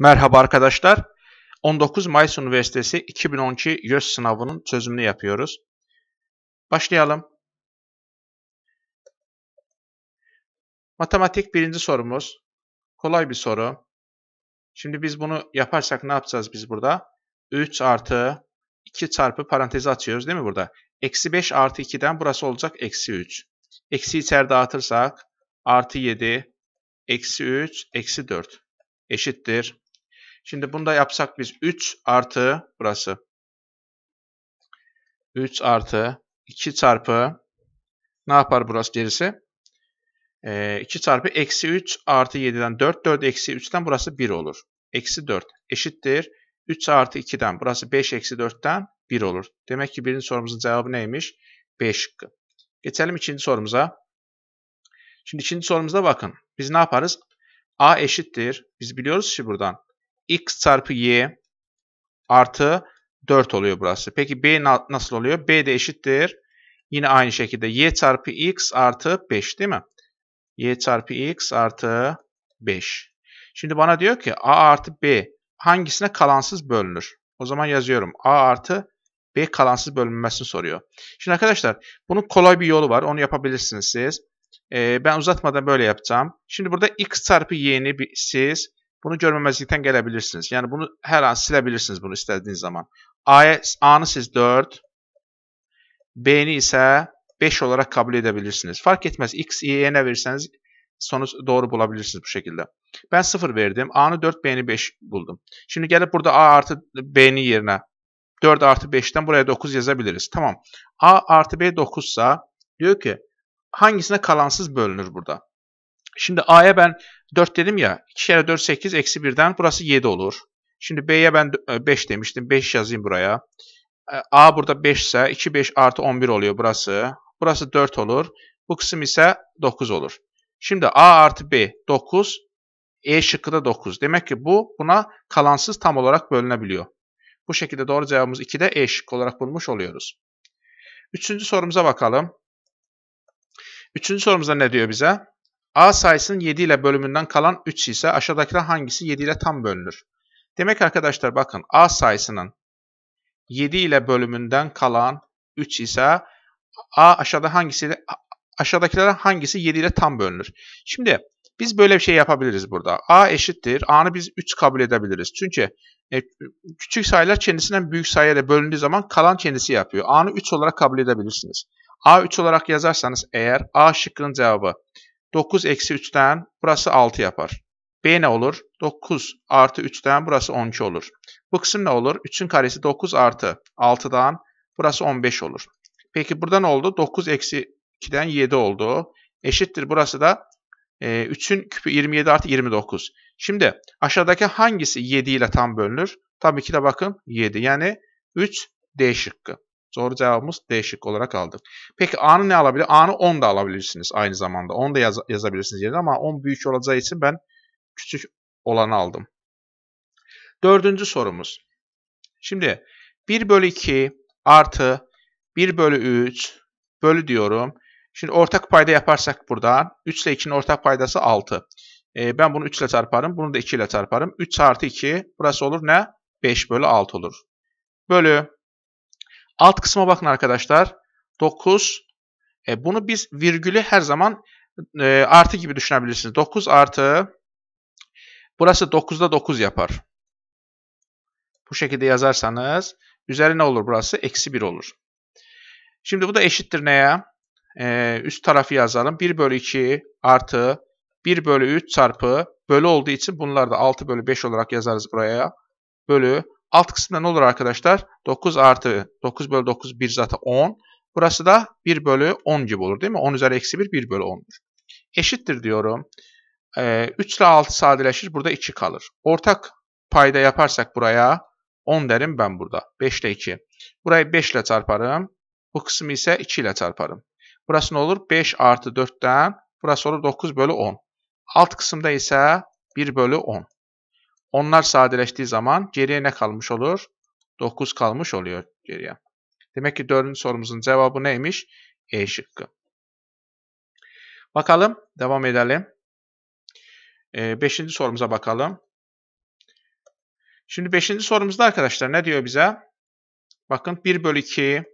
Merhaba arkadaşlar. 19 Mayıs Üniversitesi 2012 YÖS sınavının çözümünü yapıyoruz. Başlayalım. Matematik birinci sorumuz. Kolay bir soru. Şimdi biz bunu yaparsak ne yapacağız biz burada? 3 artı 2 çarpı parantezi atıyoruz, değil mi burada? Eksi 5 artı 2'den burası olacak eksi 3. Eksi içeri dağıtırsak artı 7, eksi 3, eksi 4 eşittir. Şimdi bunu da yapsak biz 3 artı burası. 3 artı 2 çarpı ne yapar burası gerisi? E, ee, 2 çarpı eksi 3 artı 7'den 4. 4 eksi 3'ten burası 1 olur. Eksi 4 eşittir. 3 artı 2'den burası 5 eksi 4'ten 1 olur. Demek ki birinci sorumuzun cevabı neymiş? 5 şıkkı. Geçelim ikinci sorumuza. Şimdi ikinci sorumuza bakın. Biz ne yaparız? A eşittir. Biz biliyoruz ki buradan x çarpı y artı 4 oluyor burası. Peki b nasıl oluyor? b de eşittir. Yine aynı şekilde y çarpı x artı 5 değil mi? y çarpı x artı 5. Şimdi bana diyor ki a artı b hangisine kalansız bölünür? O zaman yazıyorum. a artı b kalansız bölünmesini soruyor. Şimdi arkadaşlar bunun kolay bir yolu var. Onu yapabilirsiniz siz. Ee, ben uzatmadan böyle yapacağım. Şimdi burada x çarpı y'ni siz bunu görmemezlikten gelebilirsiniz. Yani bunu her an silebilirsiniz bunu istediğiniz zaman. A'yı A siz 4, B'ni ise 5 olarak kabul edebilirsiniz. Fark etmez. X, y, ne verirseniz sonuç doğru bulabilirsiniz bu şekilde. Ben 0 verdim. A'nı 4, B'ni 5 buldum. Şimdi gelip burada A artı B'nin yerine 4 artı 5'ten buraya 9 yazabiliriz. Tamam. A artı B 9 diyor ki hangisine kalansız bölünür burada? Şimdi A'ya ben 4 dedim ya. 2 kere 4 8 eksi 1'den burası 7 olur. Şimdi B'ye ben 5 e, demiştim. 5 yazayım buraya. E, A burada 5 ise 2 5 artı 11 oluyor burası. Burası 4 olur. Bu kısım ise 9 olur. Şimdi A artı B 9. E şıkkı da 9. Demek ki bu buna kalansız tam olarak bölünebiliyor. Bu şekilde doğru cevabımız 2'de E şıkkı olarak bulmuş oluyoruz. Üçüncü sorumuza bakalım. Üçüncü sorumuzda ne diyor bize? A sayısının 7 ile bölümünden kalan 3 ise aşağıdakiler hangisi 7 ile tam bölünür? Demek arkadaşlar bakın A sayısının 7 ile bölümünden kalan 3 ise A aşağıda hangisi aşağıdakilerden hangisi 7 ile tam bölünür? Şimdi biz böyle bir şey yapabiliriz burada. A eşittir. A'nı biz 3 kabul edebiliriz. Çünkü e, küçük sayılar kendisinden büyük sayıyla bölündüğü zaman kalan kendisi yapıyor. A'nı 3 olarak kabul edebilirsiniz. A3 olarak yazarsanız eğer A şıkkının cevabı 9 eksi 3'ten burası 6 yapar. B ne olur? 9 artı 3'ten burası 12 olur. Bu kısım ne olur? 3'ün karesi 9 artı 6'dan burası 15 olur. Peki burada ne oldu? 9 eksi 2'den 7 oldu. Eşittir burası da e, 3'ün küpü 27 artı 29. Şimdi aşağıdaki hangisi 7 ile tam bölünür? Tabii ki de bakın 7 yani 3 D şıkkı. Doğru cevabımız D şık olarak aldık. Peki A'nı ne alabilir? A'nı 10 da alabilirsiniz aynı zamanda. 10 da yaz yazabilirsiniz yerine ama 10 büyük olacağı için ben küçük olanı aldım. Dördüncü sorumuz. Şimdi 1 bölü 2 artı 1 bölü 3 bölü diyorum. Şimdi ortak payda yaparsak burada 3 ile 2'nin ortak paydası 6. E, ee, ben bunu 3 ile çarparım. Bunu da 2 ile çarparım. 3 artı 2 burası olur ne? 5 bölü 6 olur. Bölü Alt kısma bakın arkadaşlar. 9. E, bunu biz virgülü her zaman e, artı gibi düşünebilirsiniz. 9 artı. Burası 9'da 9 yapar. Bu şekilde yazarsanız üzeri ne olur burası? Eksi 1 olur. Şimdi bu da eşittir neye? Ee, üst tarafı yazalım. 1 bölü 2 artı 1 bölü 3 çarpı bölü olduğu için bunlar da 6 bölü 5 olarak yazarız buraya. Bölü Alt kısımda ne olur arkadaşlar? 9 artı 9 bölü 9 1 zaten 10. Burası da 1 bölü 10 gibi olur değil mi? 10 üzeri eksi 1 1 bölü 10'dur. Eşittir diyorum. Ee, 3 ile 6 sadeleşir. Burada 2 kalır. Ortak payda yaparsak buraya 10 derim ben burada. 5 ile 2. Burayı 5 ile çarparım. Bu kısmı ise 2 ile çarparım. Burası ne olur? 5 artı 4'ten burası olur 9 bölü 10. Alt kısımda ise 1 bölü 10. Onlar sadeleştiği zaman geriye ne kalmış olur? 9 kalmış oluyor geriye. Demek ki 4. sorumuzun cevabı neymiş? E şıkkı. Bakalım, devam edelim. 5. E, sorumuza bakalım. Şimdi 5. sorumuzda arkadaşlar ne diyor bize? Bakın 1 bölü 2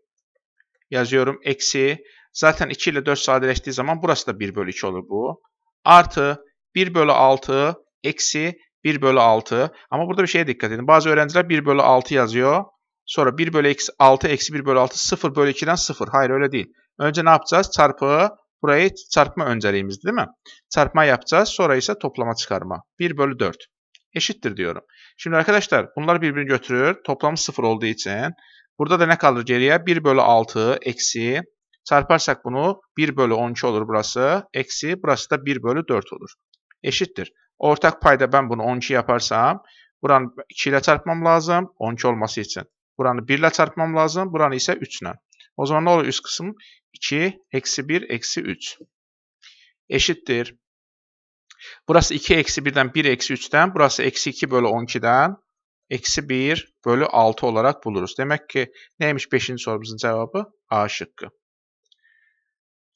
yazıyorum. Eksi. Zaten 2 ile 4 sadeleştiği zaman burası da 1 bölü 2 olur bu. Artı 1 bölü 6 eksi 1 bölü 6. Ama burada bir şeye dikkat edin. Bazı öğrenciler 1 bölü 6 yazıyor. Sonra 1 bölü 6 eksi 1 bölü 6 0 bölü 2'den 0. Hayır öyle değil. Önce ne yapacağız? Çarpı burayı çarpma önceliğimiz değil mi? Çarpma yapacağız. Sonra ise toplama çıkarma. 1 bölü 4 eşittir diyorum. Şimdi arkadaşlar bunlar birbirini götürür. Toplamı 0 olduğu için. Burada da ne kalır geriye? 1 bölü 6 eksi. Çarparsak bunu 1 bölü 12 olur burası. Eksi burası da 1 bölü 4 olur. Eşittir. Ortak payda ben bunu 12 yaparsam buranı 2 ile çarpmam lazım 12 olması için. Buranı 1 ile çarpmam lazım. Buranı ise 3 ile. O zaman ne olur üst kısım? 2 eksi 1 eksi 3 eşittir. Burası 2 eksi 1'den 1 eksi 3'den. Burası eksi 2 bölü 12'den eksi 1 bölü 6 olarak buluruz. Demek ki neymiş 5. sorumuzun cevabı? A şıkkı.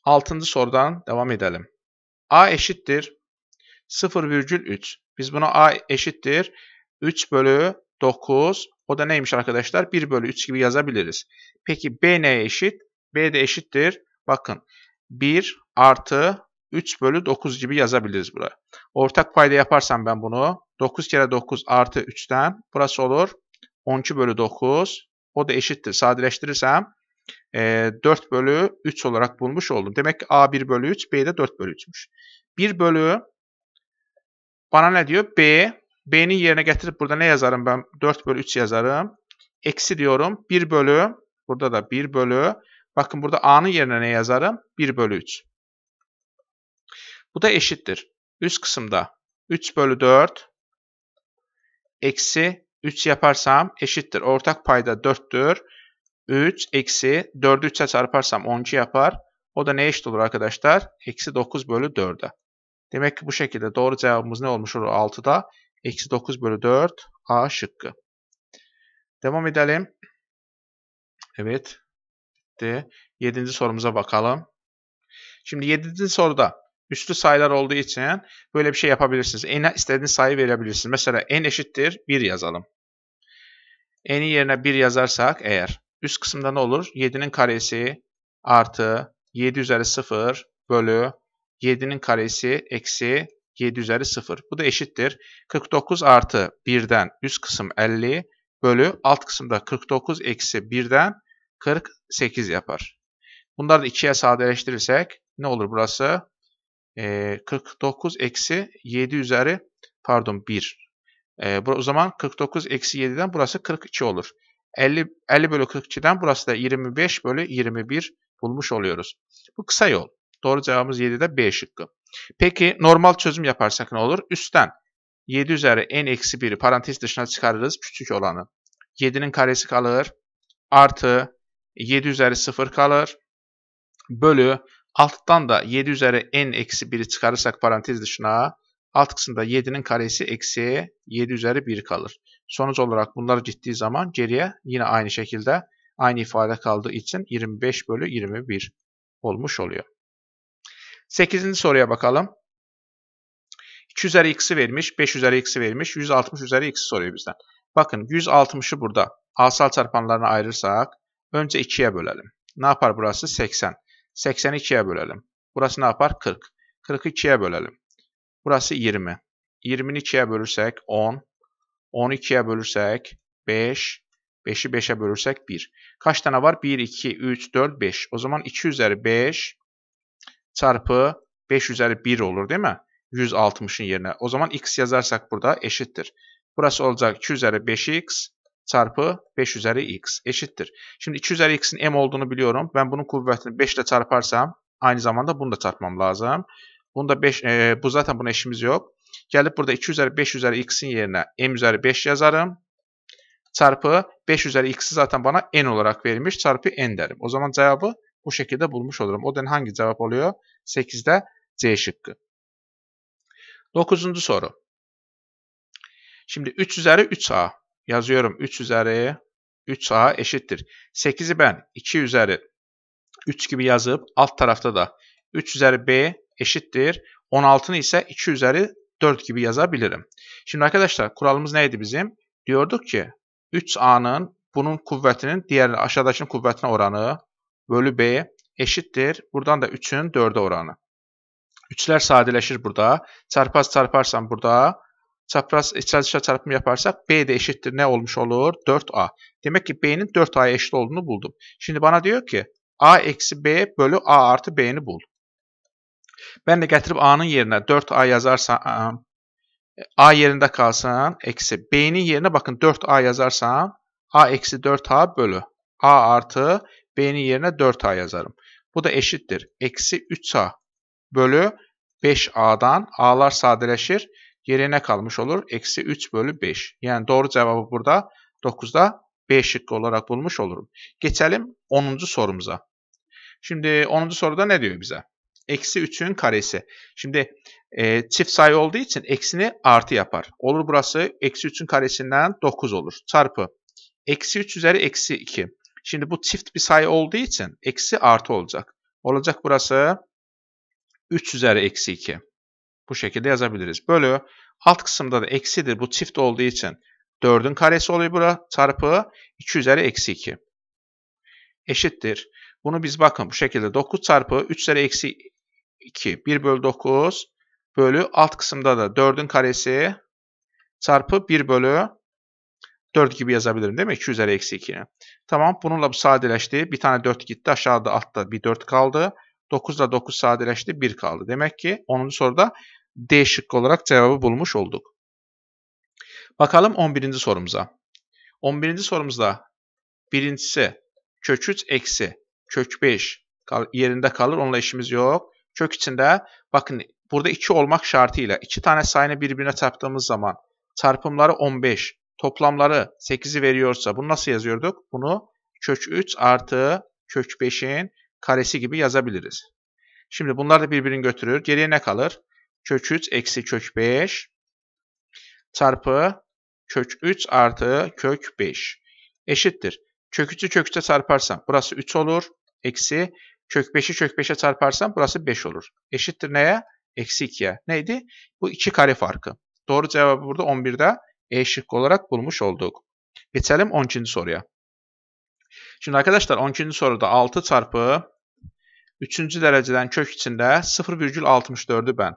6. sorudan devam edelim. A eşittir 0,3. Biz buna A eşittir. 3 bölü 9. O da neymiş arkadaşlar? 1 bölü 3 gibi yazabiliriz. Peki B neye eşit? B de eşittir. Bakın 1 artı 3 bölü 9 gibi yazabiliriz burada. Ortak payda yaparsam ben bunu 9 kere 9 artı 3'ten burası olur. 12 bölü 9 o da eşittir. Sadeleştirirsem 4 e, bölü 3 olarak bulmuş oldum. Demek ki A 1 bölü 3 B de 4 bölü 3'müş. 1 bölü bana ne diyor? B. B'nin yerine getirip burada ne yazarım ben? 4 bölü 3 yazarım. Eksi diyorum. 1 bölü. Burada da 1 bölü. Bakın burada A'nın yerine ne yazarım? 1 bölü 3. Bu da eşittir. Üst kısımda 3 bölü 4 eksi 3 yaparsam eşittir. Ortak payda 4'tür. 3 eksi 4'ü 3'e çarparsam 10'cu yapar. O da ne eşit olur arkadaşlar? Eksi 9 bölü 4'e. Demek ki bu şekilde doğru cevabımız ne olmuş olur 6'da? Eksi 9 bölü 4 A şıkkı. Devam edelim. Evet. Bitti. 7. sorumuza bakalım. Şimdi 7. soruda üstlü sayılar olduğu için böyle bir şey yapabilirsiniz. En istediğiniz sayı verebilirsiniz. Mesela n eşittir 1 yazalım. N'in yerine 1 yazarsak eğer üst kısımda ne olur? 7'nin karesi artı 7 üzeri 0 bölü 7'nin karesi eksi 7 üzeri 0. Bu da eşittir. 49 artı 1'den üst kısım 50 bölü alt kısımda 49 eksi 1'den 48 yapar. Bunları da 2'ye sadeleştirirsek ne olur burası? E, ee, 49 eksi 7 üzeri pardon 1. E, bu, o zaman 49 eksi 7'den burası 42 olur. 50, 50 bölü 42'den burası da 25 bölü 21 bulmuş oluyoruz. Bu kısa yol. Doğru cevabımız 7'de B şıkkı. Peki normal çözüm yaparsak ne olur? Üstten 7 üzeri n eksi 1'i parantez dışına çıkarırız küçük olanı. 7'nin karesi kalır. Artı 7 üzeri 0 kalır. Bölü alttan da 7 üzeri n eksi 1'i çıkarırsak parantez dışına alt kısımda 7'nin karesi eksi 7 üzeri 1 kalır. Sonuç olarak bunlar gittiği zaman geriye yine aynı şekilde aynı ifade kaldığı için 25 bölü 21 olmuş oluyor. 8. soruya bakalım. 2 üzeri x'i vermiş, 5 üzeri x'i vermiş, 160 üzeri x'i soruyor bizden. Bakın 160'ı burada asal çarpanlarına ayırırsak önce 2'ye bölelim. Ne yapar burası? 80. 80'i 2'ye bölelim. Burası ne yapar? 40. 40'ı 2'ye bölelim. Burası 20. 20'ni 2'ye bölürsek 10. 10'u 2'ye bölürsek 5. 5'i 5'e bölürsek 1. Kaç tane var? 1, 2, 3, 4, 5. O zaman 2 üzeri 5 çarpı 5 üzeri 1 olur değil mi? 160'ın yerine. O zaman x yazarsak burada eşittir. Burası olacak 2 üzeri 5x çarpı 5 üzeri x eşittir. Şimdi 2 üzeri x'in m olduğunu biliyorum. Ben bunun kuvvetini 5 ile çarparsam aynı zamanda bunu da çarpmam lazım. Bunda 5, e, bu zaten buna işimiz yok. Gelip burada 2 üzeri 5 üzeri x'in yerine m üzeri 5 yazarım. Çarpı 5 üzeri x'i zaten bana n olarak verilmiş. Çarpı n derim. O zaman cevabı bu şekilde bulmuş olurum. O denli hangi cevap oluyor? 8'de C şıkkı. 9. soru. Şimdi 3 üzeri 3A yazıyorum. 3 üzeri 3A eşittir. 8'i ben 2 üzeri 3 gibi yazıp alt tarafta da 3 üzeri B eşittir. 16'ını ise 2 üzeri 4 gibi yazabilirim. Şimdi arkadaşlar kuralımız neydi bizim? Diyorduk ki 3A'nın bunun kuvvetinin diğer aşağıdakinin kuvvetine oranı bölü b eşittir. Buradan da 3'ün 4'e oranı. 3'ler sadeleşir burada. Çarpaz çarparsam burada çapraz içler dışarı çarpımı yaparsak B de eşittir ne olmuş olur? 4A. Demek ki B'nin 4A'ya eşit olduğunu buldum. Şimdi bana diyor ki A eksi B bölü A artı B'ni bul. Ben de getirip A'nın yerine 4A yazarsam ıı, A yerinde kalsın eksi B'nin yerine bakın 4A yazarsam A eksi 4A bölü A artı B'nin yerine 4A yazarım. Bu da eşittir. Eksi 3A bölü 5A'dan A'lar sadeleşir. Yerine kalmış olur. Eksi 3 bölü 5. Yani doğru cevabı burada 9'da B şıkkı olarak bulmuş olurum. Geçelim 10. sorumuza. Şimdi 10. soruda ne diyor bize? Eksi 3'ün karesi. Şimdi e, çift sayı olduğu için eksini artı yapar. Olur burası eksi 3'ün karesinden 9 olur. Çarpı eksi 3 üzeri eksi 2. Şimdi bu çift bir sayı olduğu için eksi artı olacak. Olacak burası 3 üzeri eksi 2. Bu şekilde yazabiliriz. Bölü alt kısımda da eksidir. Bu çift olduğu için 4'ün karesi oluyor bura çarpı 2 üzeri eksi 2. Eşittir. Bunu biz bakın bu şekilde 9 çarpı 3 üzeri eksi 2. 1 bölü 9 bölü alt kısımda da 4'ün karesi çarpı 1 bölü 4 gibi yazabilirim değil mi? 2 üzeri eksi 2'ye. Tamam bununla bu sadeleşti. Bir tane 4 gitti aşağıda altta bir 4 kaldı. 9 ile 9 sadeleşti 1 kaldı. Demek ki 10. soruda D şıkkı olarak cevabı bulmuş olduk. Bakalım 11. sorumuza. 11. sorumuzda birincisi kök 3 eksi kök 5 yerinde kalır. Onunla işimiz yok. Kök içinde bakın burada 2 olmak şartıyla 2 tane sayını birbirine çarptığımız zaman çarpımları 15 toplamları 8'i veriyorsa bunu nasıl yazıyorduk? Bunu kök 3 artı kök 5'in karesi gibi yazabiliriz. Şimdi bunlar da birbirini götürür. Geriye ne kalır? Kök 3 eksi kök 5 çarpı kök 3 artı kök 5 eşittir. Kök 3'ü kök 3'e çarparsam burası 3 olur. Eksi kök 5'i kök 5'e çarparsam burası 5 olur. Eşittir neye? Eksi 2'ye. Neydi? Bu 2 kare farkı. Doğru cevabı burada 11'de e şıkkı olarak bulmuş olduk. Geçelim 12. soruya. Şimdi arkadaşlar 12. soruda 6 çarpı 3. dereceden kök içinde 0,64'ü ben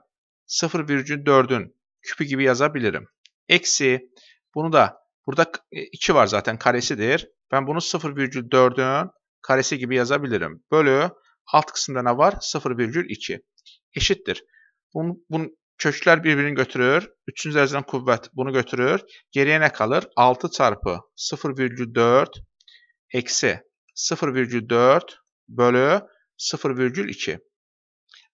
0,4'ün küpü gibi yazabilirim. Eksi bunu da burada 2 e, var zaten karesidir. Ben bunu 0,4'ün karesi gibi yazabilirim. Bölü alt kısımda ne var? 0,2 eşittir. Bunun, bunun Kökler birbirini götürüyor. 3. dereceden kuvvet bunu götürüyor. Geriye ne kalır? 6 çarpı 0,4 eksi 0,4 bölü 0,2.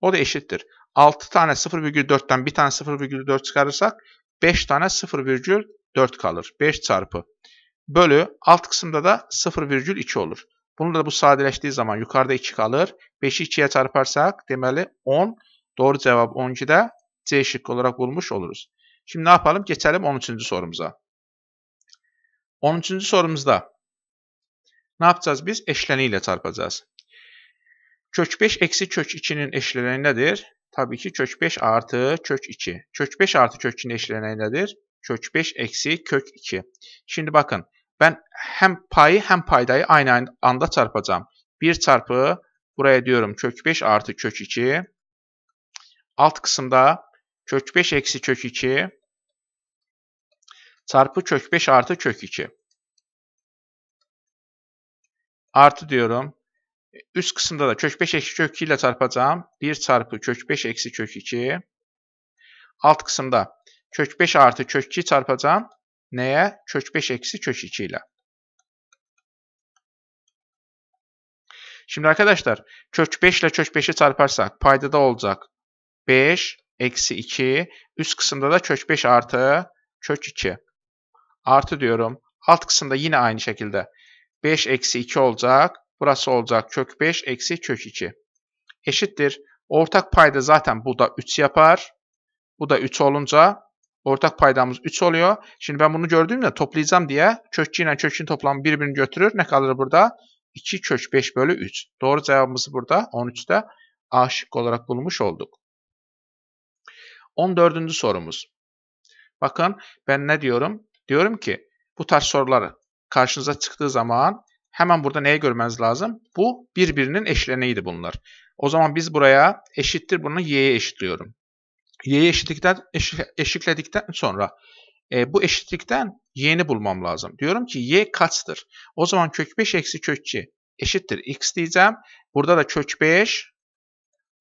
O da eşittir. 6 tane 0,4'ten bir tane 0,4 çıkarırsak 5 tane 0,4 kalır. 5 çarpı. Bölü alt kısımda da 0,2 olur. Bunu da bu sadeleştiği zaman yukarıda 2 kalır. 5'i 2'ye çarparsak demeli 10. Doğru cevap 12'de C şıkkı olarak bulmuş oluruz. Şimdi ne yapalım? Geçelim 13. sorumuza. 13. sorumuzda ne yapacağız biz? Eşleniyle çarpacağız. Kök 5 eksi kök 2'nin eşleniği nedir? Tabii ki kök 5 artı kök 2. Kök 5 artı kök 2'nin eşleniği nedir? Kök 5 eksi kök 2. Şimdi bakın ben hem payı hem paydayı aynı anda çarpacağım. 1 çarpı buraya diyorum kök 5 artı kök 2. Alt kısımda Kök 5 eksi kök 2 çarpı kök 5 artı kök 2. Artı diyorum. Üst kısımda da kök 5 eksi kök 2 ile çarpacağım. 1 çarpı kök 5 eksi kök 2. Alt kısımda kök 5 artı kök 2 çarpacağım. Neye? Kök 5 eksi kök 2 ile. Şimdi arkadaşlar kök 5 ile kök 5'i çarparsak paydada olacak 5 eksi 2. Üst kısımda da kök 5 artı kök 2. Artı diyorum. Alt kısımda yine aynı şekilde. 5 eksi 2 olacak. Burası olacak kök 5 eksi kök 2. Eşittir. Ortak payda zaten bu da 3 yapar. Bu da 3 olunca ortak paydamız 3 oluyor. Şimdi ben bunu gördüğümde toplayacağım diye kök 2 ile kök 2'nin toplamı birbirini götürür. Ne kalır burada? 2 kök 5 bölü 3. Doğru cevabımızı burada 13'te A olarak bulmuş olduk. 14. sorumuz. Bakın ben ne diyorum? Diyorum ki bu tarz sorular karşınıza çıktığı zaman hemen burada neyi görmeniz lazım? Bu birbirinin eşleniğiydi bunlar. O zaman biz buraya eşittir bunu y'ye eşitliyorum. Y'ye eşitlikten, eşitledikten sonra e, bu eşitlikten y'ni bulmam lazım. Diyorum ki y kaçtır? O zaman kök 5 eksi kök 2 eşittir x diyeceğim. Burada da kök 5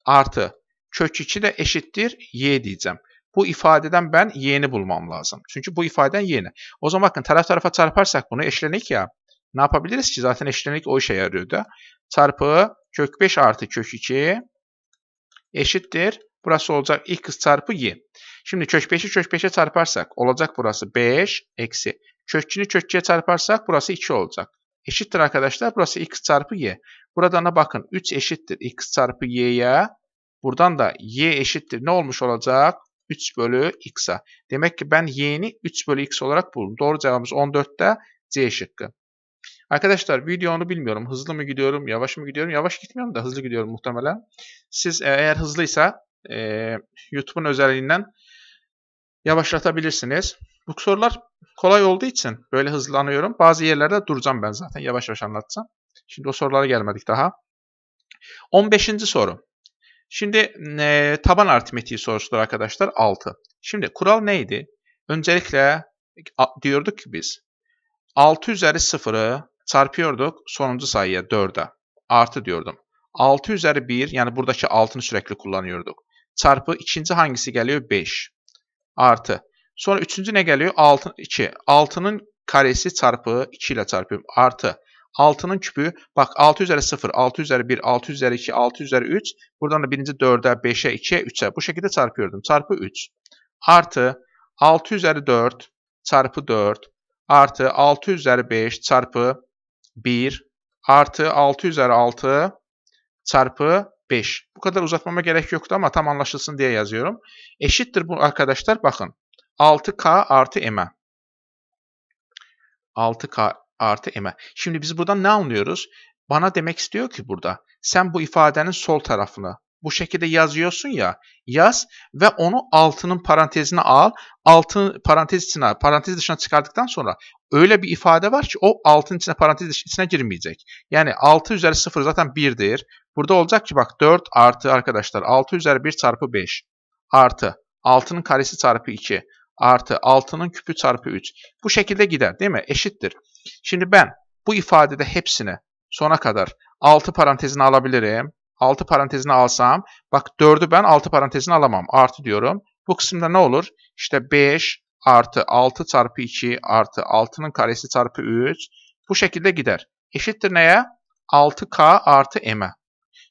artı kök 2 de eşittir y diyeceğim. Bu ifadeden ben y'ni bulmam lazım. Çünkü bu ifadeden y'ni. O zaman bakın taraf tarafa çarparsak bunu eşlenik ya. Ne yapabiliriz ki? Zaten eşlenik o işe yarıyordu. Çarpı kök 5 artı kök 2 eşittir. Burası olacak x kız çarpı y. Şimdi kök 5'i kök 5'e çarparsak olacak burası 5 eksi. Kök 2'ni kök 2'ye çarparsak burası 2 olacak. Eşittir arkadaşlar. Burası x çarpı y. Buradan da bakın 3 eşittir x çarpı y'ye Buradan da y eşittir. Ne olmuş olacak? 3 bölü x'a. Demek ki ben y'ni 3 bölü x olarak buldum. Doğru cevabımız 14'te c şıkkı. Arkadaşlar video bilmiyorum. Hızlı mı gidiyorum, yavaş mı gidiyorum? Yavaş gitmiyorum da hızlı gidiyorum muhtemelen. Siz e, eğer hızlıysa e, YouTube'un özelliğinden yavaşlatabilirsiniz. Bu sorular kolay olduğu için böyle hızlanıyorum. Bazı yerlerde duracağım ben zaten yavaş yavaş anlatsam. Şimdi o sorulara gelmedik daha. 15. soru. Şimdi e, taban aritmetiği sorusudur arkadaşlar 6. Şimdi kural neydi? Öncelikle diyorduk ki biz 6 üzeri 0'ı çarpıyorduk sonuncu sayıya 4'e. Artı diyordum. 6 üzeri 1 yani buradaki 6'nı sürekli kullanıyorduk. Çarpı ikinci hangisi geliyor? 5. Artı. Sonra üçüncü ne geliyor? 6, 2. 6'nın karesi çarpı 2 ile çarpıyorum. Artı. 6'nın küpü, bak 6 üzeri 0, 6 üzeri 1, 6 üzeri 2, 6 üzeri 3. Buradan da birinci 4'e, 5'e, 2'ye, 3'e bu şekilde çarpıyordum. Çarpı 3 artı 6 üzeri 4 çarpı 4 artı 6 üzeri 5 çarpı 1 artı 6 üzeri 6 çarpı 5. Bu kadar uzatmama gerek yoktu ama tam anlaşılsın diye yazıyorum. Eşittir bu arkadaşlar bakın. 6K artı M. 6K artı eme. Şimdi biz buradan ne anlıyoruz? Bana demek istiyor ki burada sen bu ifadenin sol tarafını bu şekilde yazıyorsun ya yaz ve onu altının parantezine al. Altın parantez içine parantez dışına çıkardıktan sonra öyle bir ifade var ki o altın içine parantez içine girmeyecek. Yani 6 üzeri 0 zaten 1'dir. Burada olacak ki bak 4 artı arkadaşlar 6 üzeri 1 çarpı 5 artı 6'nın karesi çarpı 2 artı 6'nın küpü çarpı 3. Bu şekilde gider değil mi? Eşittir. Şimdi ben bu ifadede hepsini sona kadar 6 parantezini alabilirim. 6 parantezini alsam, bak 4'ü ben 6 parantezini alamam. Artı diyorum. Bu kısımda ne olur? İşte 5 artı 6 çarpı 2 artı 6'nın karesi çarpı 3. Bu şekilde gider. Eşittir neye? 6k artı m'e.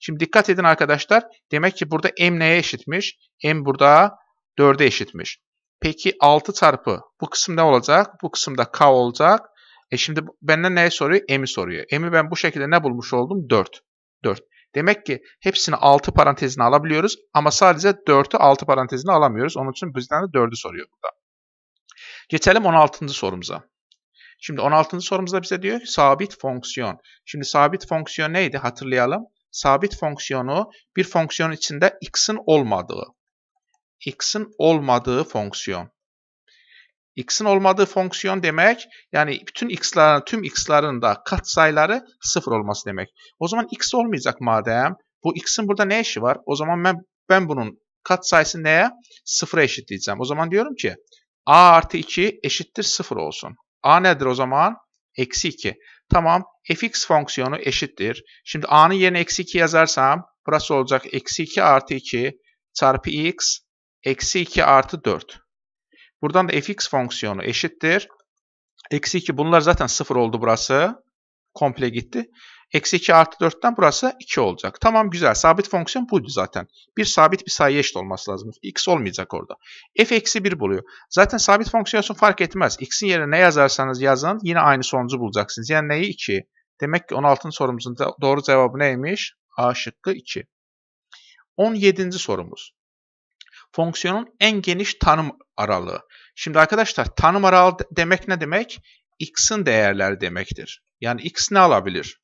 Şimdi dikkat edin arkadaşlar. Demek ki burada m neye eşitmiş? m burada 4'e eşitmiş. Peki 6 çarpı bu kısım ne olacak? Bu kısımda k olacak. E şimdi benden neye soruyor? M'i soruyor. M'i ben bu şekilde ne bulmuş oldum? 4. 4. Demek ki hepsini 6 parantezine alabiliyoruz ama sadece 4'ü 6 parantezine alamıyoruz. Onun için bizden de 4'ü soruyor burada. Geçelim 16. sorumuza. Şimdi 16. sorumuzda bize diyor ki sabit fonksiyon. Şimdi sabit fonksiyon neydi hatırlayalım. Sabit fonksiyonu bir fonksiyon içinde x'in olmadığı. x'in olmadığı fonksiyon x'in olmadığı fonksiyon demek yani bütün x'ların tüm x'ların da katsayıları sıfır olması demek. O zaman x olmayacak madem. Bu x'in burada ne işi var? O zaman ben ben bunun katsayısı neye? Sıfıra eşitleyeceğim. O zaman diyorum ki a artı 2 eşittir sıfır olsun. a nedir o zaman? Eksi 2. Tamam fx fonksiyonu eşittir. Şimdi a'nın yerine eksi 2 yazarsam burası olacak eksi 2 artı 2 çarpı x eksi 2 artı 4. Buradan da fx fonksiyonu eşittir. Eksi 2 bunlar zaten 0 oldu burası. Komple gitti. Eksi 2 artı 4'ten burası 2 olacak. Tamam güzel. Sabit fonksiyon buydu zaten. Bir sabit bir sayıya eşit olması lazım. X olmayacak orada. F eksi 1 buluyor. Zaten sabit fonksiyon fark etmez. X'in yerine ne yazarsanız yazın yine aynı sonucu bulacaksınız. Yani neyi? 2. Demek ki 16. sorumuzun doğru cevabı neymiş? A şıkkı 2. 17. sorumuz fonksiyonun en geniş tanım aralığı. Şimdi arkadaşlar tanım aralığı demek ne demek? X'in değerleri demektir. Yani X ne alabilir?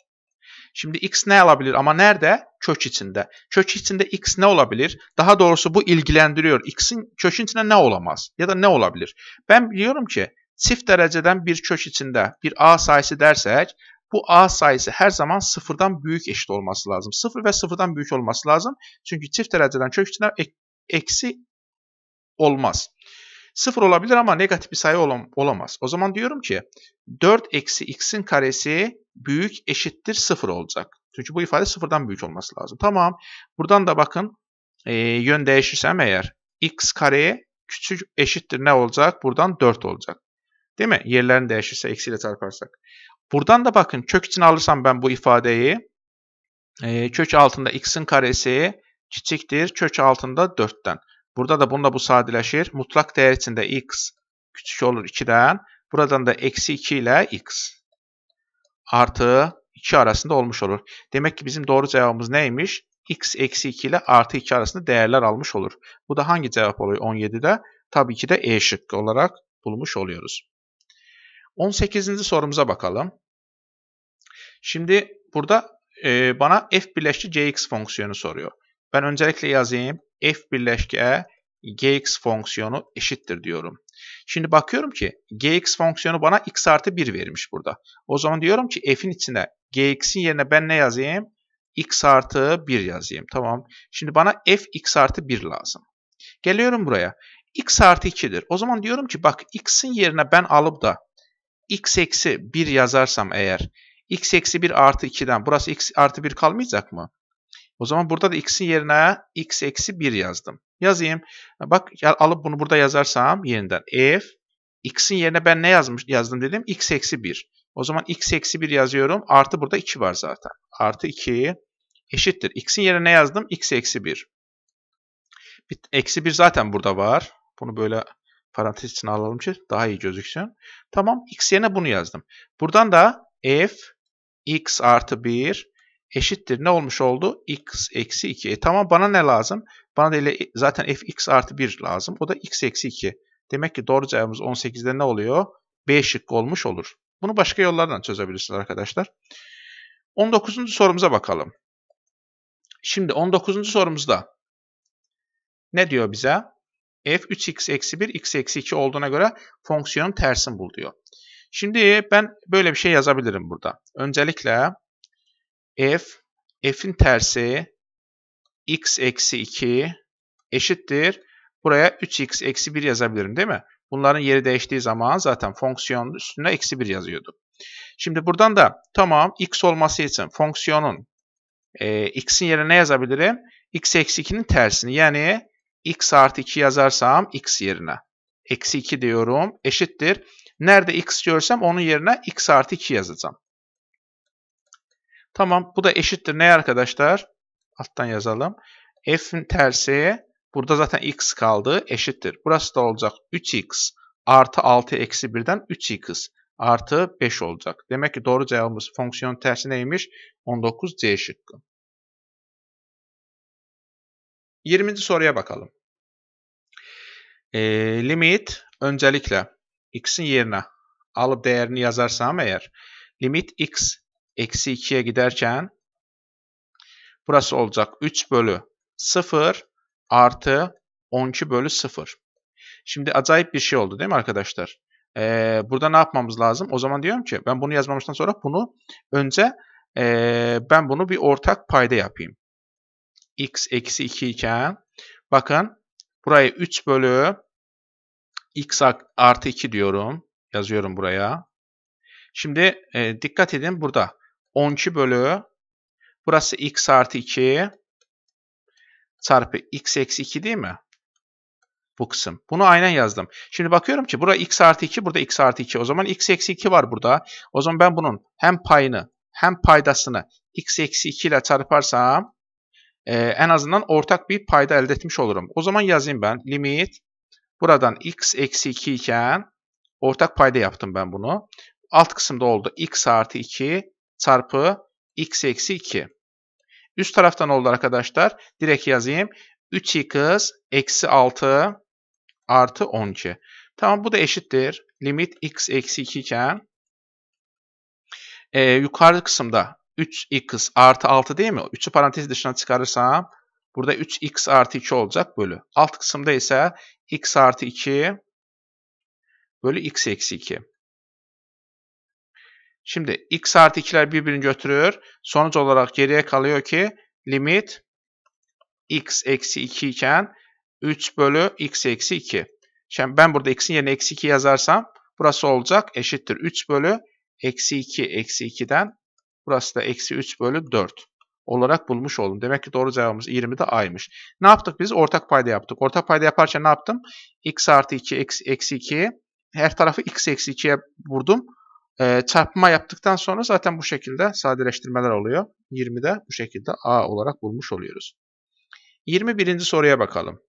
Şimdi X ne alabilir ama nerede? Kök içinde. Kök içinde X ne olabilir? Daha doğrusu bu ilgilendiriyor. X'in kökün içinde ne olamaz? Ya da ne olabilir? Ben biliyorum ki çift dereceden bir kök içinde bir A sayısı dersek bu A sayısı her zaman sıfırdan büyük eşit olması lazım. Sıfır ve sıfırdan büyük olması lazım. Çünkü çift dereceden kök içinde eksi olmaz. Sıfır olabilir ama negatif bir sayı olamaz. O zaman diyorum ki 4 eksi x'in karesi büyük eşittir 0 olacak. Çünkü bu ifade sıfırdan büyük olması lazım. Tamam. Buradan da bakın e, yön değişirsem eğer x kareye küçük eşittir ne olacak? Buradan 4 olacak. Değil mi? Yerlerini değişirse eksiyle çarparsak. Buradan da bakın kök için alırsam ben bu ifadeyi e, kök altında x'in karesi kiçik değer kök altında 4 Burada da bunda bu sadeleşir. Mutlak değer içinde x küçük olur 2'den. Buradan da eksi 2 ile x artı 2 arasında olmuş olur. Demek ki bizim doğru cevabımız neymiş? x eksi 2 ile artı 2 arasında değerler almış olur. Bu da hangi cevap oluyor 17'de? Tabii ki de E şıkkı olarak bulmuş oluyoruz. 18. sorumuza bakalım. Şimdi burada e, bana f birleşti cx fonksiyonu soruyor. Ben öncelikle yazayım. F birleşke gx fonksiyonu eşittir diyorum. Şimdi bakıyorum ki gx fonksiyonu bana x artı 1 vermiş burada. O zaman diyorum ki f'in içine gx'in yerine ben ne yazayım? x artı 1 yazayım. Tamam. Şimdi bana f x artı 1 lazım. Geliyorum buraya. x artı 2'dir. O zaman diyorum ki bak x'in yerine ben alıp da x eksi 1 yazarsam eğer x eksi 1 artı 2'den burası x artı 1 kalmayacak mı? O zaman burada da x'in yerine x eksi 1 yazdım. Yazayım. Bak alıp bunu burada yazarsam yeniden f x'in yerine ben ne yazmış yazdım dedim? x eksi 1. O zaman x eksi 1 yazıyorum. Artı burada 2 var zaten. Artı 2 eşittir. x'in yerine ne yazdım? x eksi 1. Eksi 1 zaten burada var. Bunu böyle parantez içine alalım ki daha iyi gözüksün. Tamam. x yerine bunu yazdım. Buradan da f x artı 1 eşittir. Ne olmuş oldu? x eksi 2. E tamam bana ne lazım? Bana da ile zaten f x artı 1 lazım. O da x eksi 2. Demek ki doğru cevabımız 18'de ne oluyor? B şıkkı olmuş olur. Bunu başka yollardan çözebilirsiniz arkadaşlar. 19. sorumuza bakalım. Şimdi 19. sorumuzda ne diyor bize? f 3x eksi 1 x eksi 2 olduğuna göre fonksiyonun tersini bul diyor. Şimdi ben böyle bir şey yazabilirim burada. Öncelikle f, f'in tersi x eksi 2 eşittir. Buraya 3x eksi 1 yazabilirim değil mi? Bunların yeri değiştiği zaman zaten fonksiyonun üstüne eksi 1 yazıyordu. Şimdi buradan da tamam x olması için fonksiyonun e, x'in yerine ne yazabilirim? x eksi 2'nin tersini yani x artı 2 yazarsam x yerine. Eksi 2 diyorum eşittir. Nerede x görsem onun yerine x artı 2 yazacağım. Tamam bu da eşittir ne arkadaşlar? Alttan yazalım. F'in tersi burada zaten x kaldı eşittir. Burası da olacak 3x artı 6 eksi 1'den 3x artı 5 olacak. Demek ki doğru cevabımız fonksiyon tersi neymiş? 19 C şıkkı. 20. soruya bakalım. E, limit öncelikle x'in yerine alıp değerini yazarsam eğer limit x eksi 2'ye giderken burası olacak 3 bölü 0 artı 12 bölü 0. Şimdi acayip bir şey oldu değil mi arkadaşlar? Ee, burada ne yapmamız lazım? O zaman diyorum ki ben bunu yazmamıştan sonra bunu önce e, ben bunu bir ortak payda yapayım. x eksi 2 iken bakın buraya 3 bölü x artı 2 diyorum. Yazıyorum buraya. Şimdi e, dikkat edin burada. 12 bölü burası x artı 2 çarpı x eksi 2 değil mi? Bu kısım. Bunu aynen yazdım. Şimdi bakıyorum ki burada x artı 2 burada x artı 2. O zaman x eksi 2 var burada. O zaman ben bunun hem payını hem paydasını x eksi 2 ile çarparsam e, en azından ortak bir payda elde etmiş olurum. O zaman yazayım ben limit buradan x eksi 2 iken ortak payda yaptım ben bunu. Alt kısımda oldu x artı 2 çarpı x eksi 2. Üst taraftan oldu arkadaşlar. Direkt yazayım. 3x eksi 6 artı 12. Tamam bu da eşittir. Limit x eksi 2 iken e, yukarı kısımda 3x artı 6 değil mi? 3'ü parantez dışına çıkarırsam burada 3x artı 2 olacak bölü. Alt kısımda ise x artı 2 bölü x eksi 2. Şimdi x artı 2'ler birbirini götürüyor. Sonuç olarak geriye kalıyor ki limit x eksi 2 iken 3 bölü x eksi 2. Şimdi ben burada x'in yerine eksi 2 yazarsam burası olacak eşittir 3 bölü eksi 2 eksi 2'den burası da eksi 3 bölü 4 olarak bulmuş oldum. Demek ki doğru cevabımız 20'de A'ymış. Ne yaptık biz? Ortak payda yaptık. Ortak payda yaparken ne yaptım? x artı 2 eksi, eksi 2 her tarafı x eksi 2'ye vurdum. E, çarpma yaptıktan sonra zaten bu şekilde sadeleştirmeler oluyor. 20'de bu şekilde A olarak bulmuş oluyoruz. 21. soruya bakalım.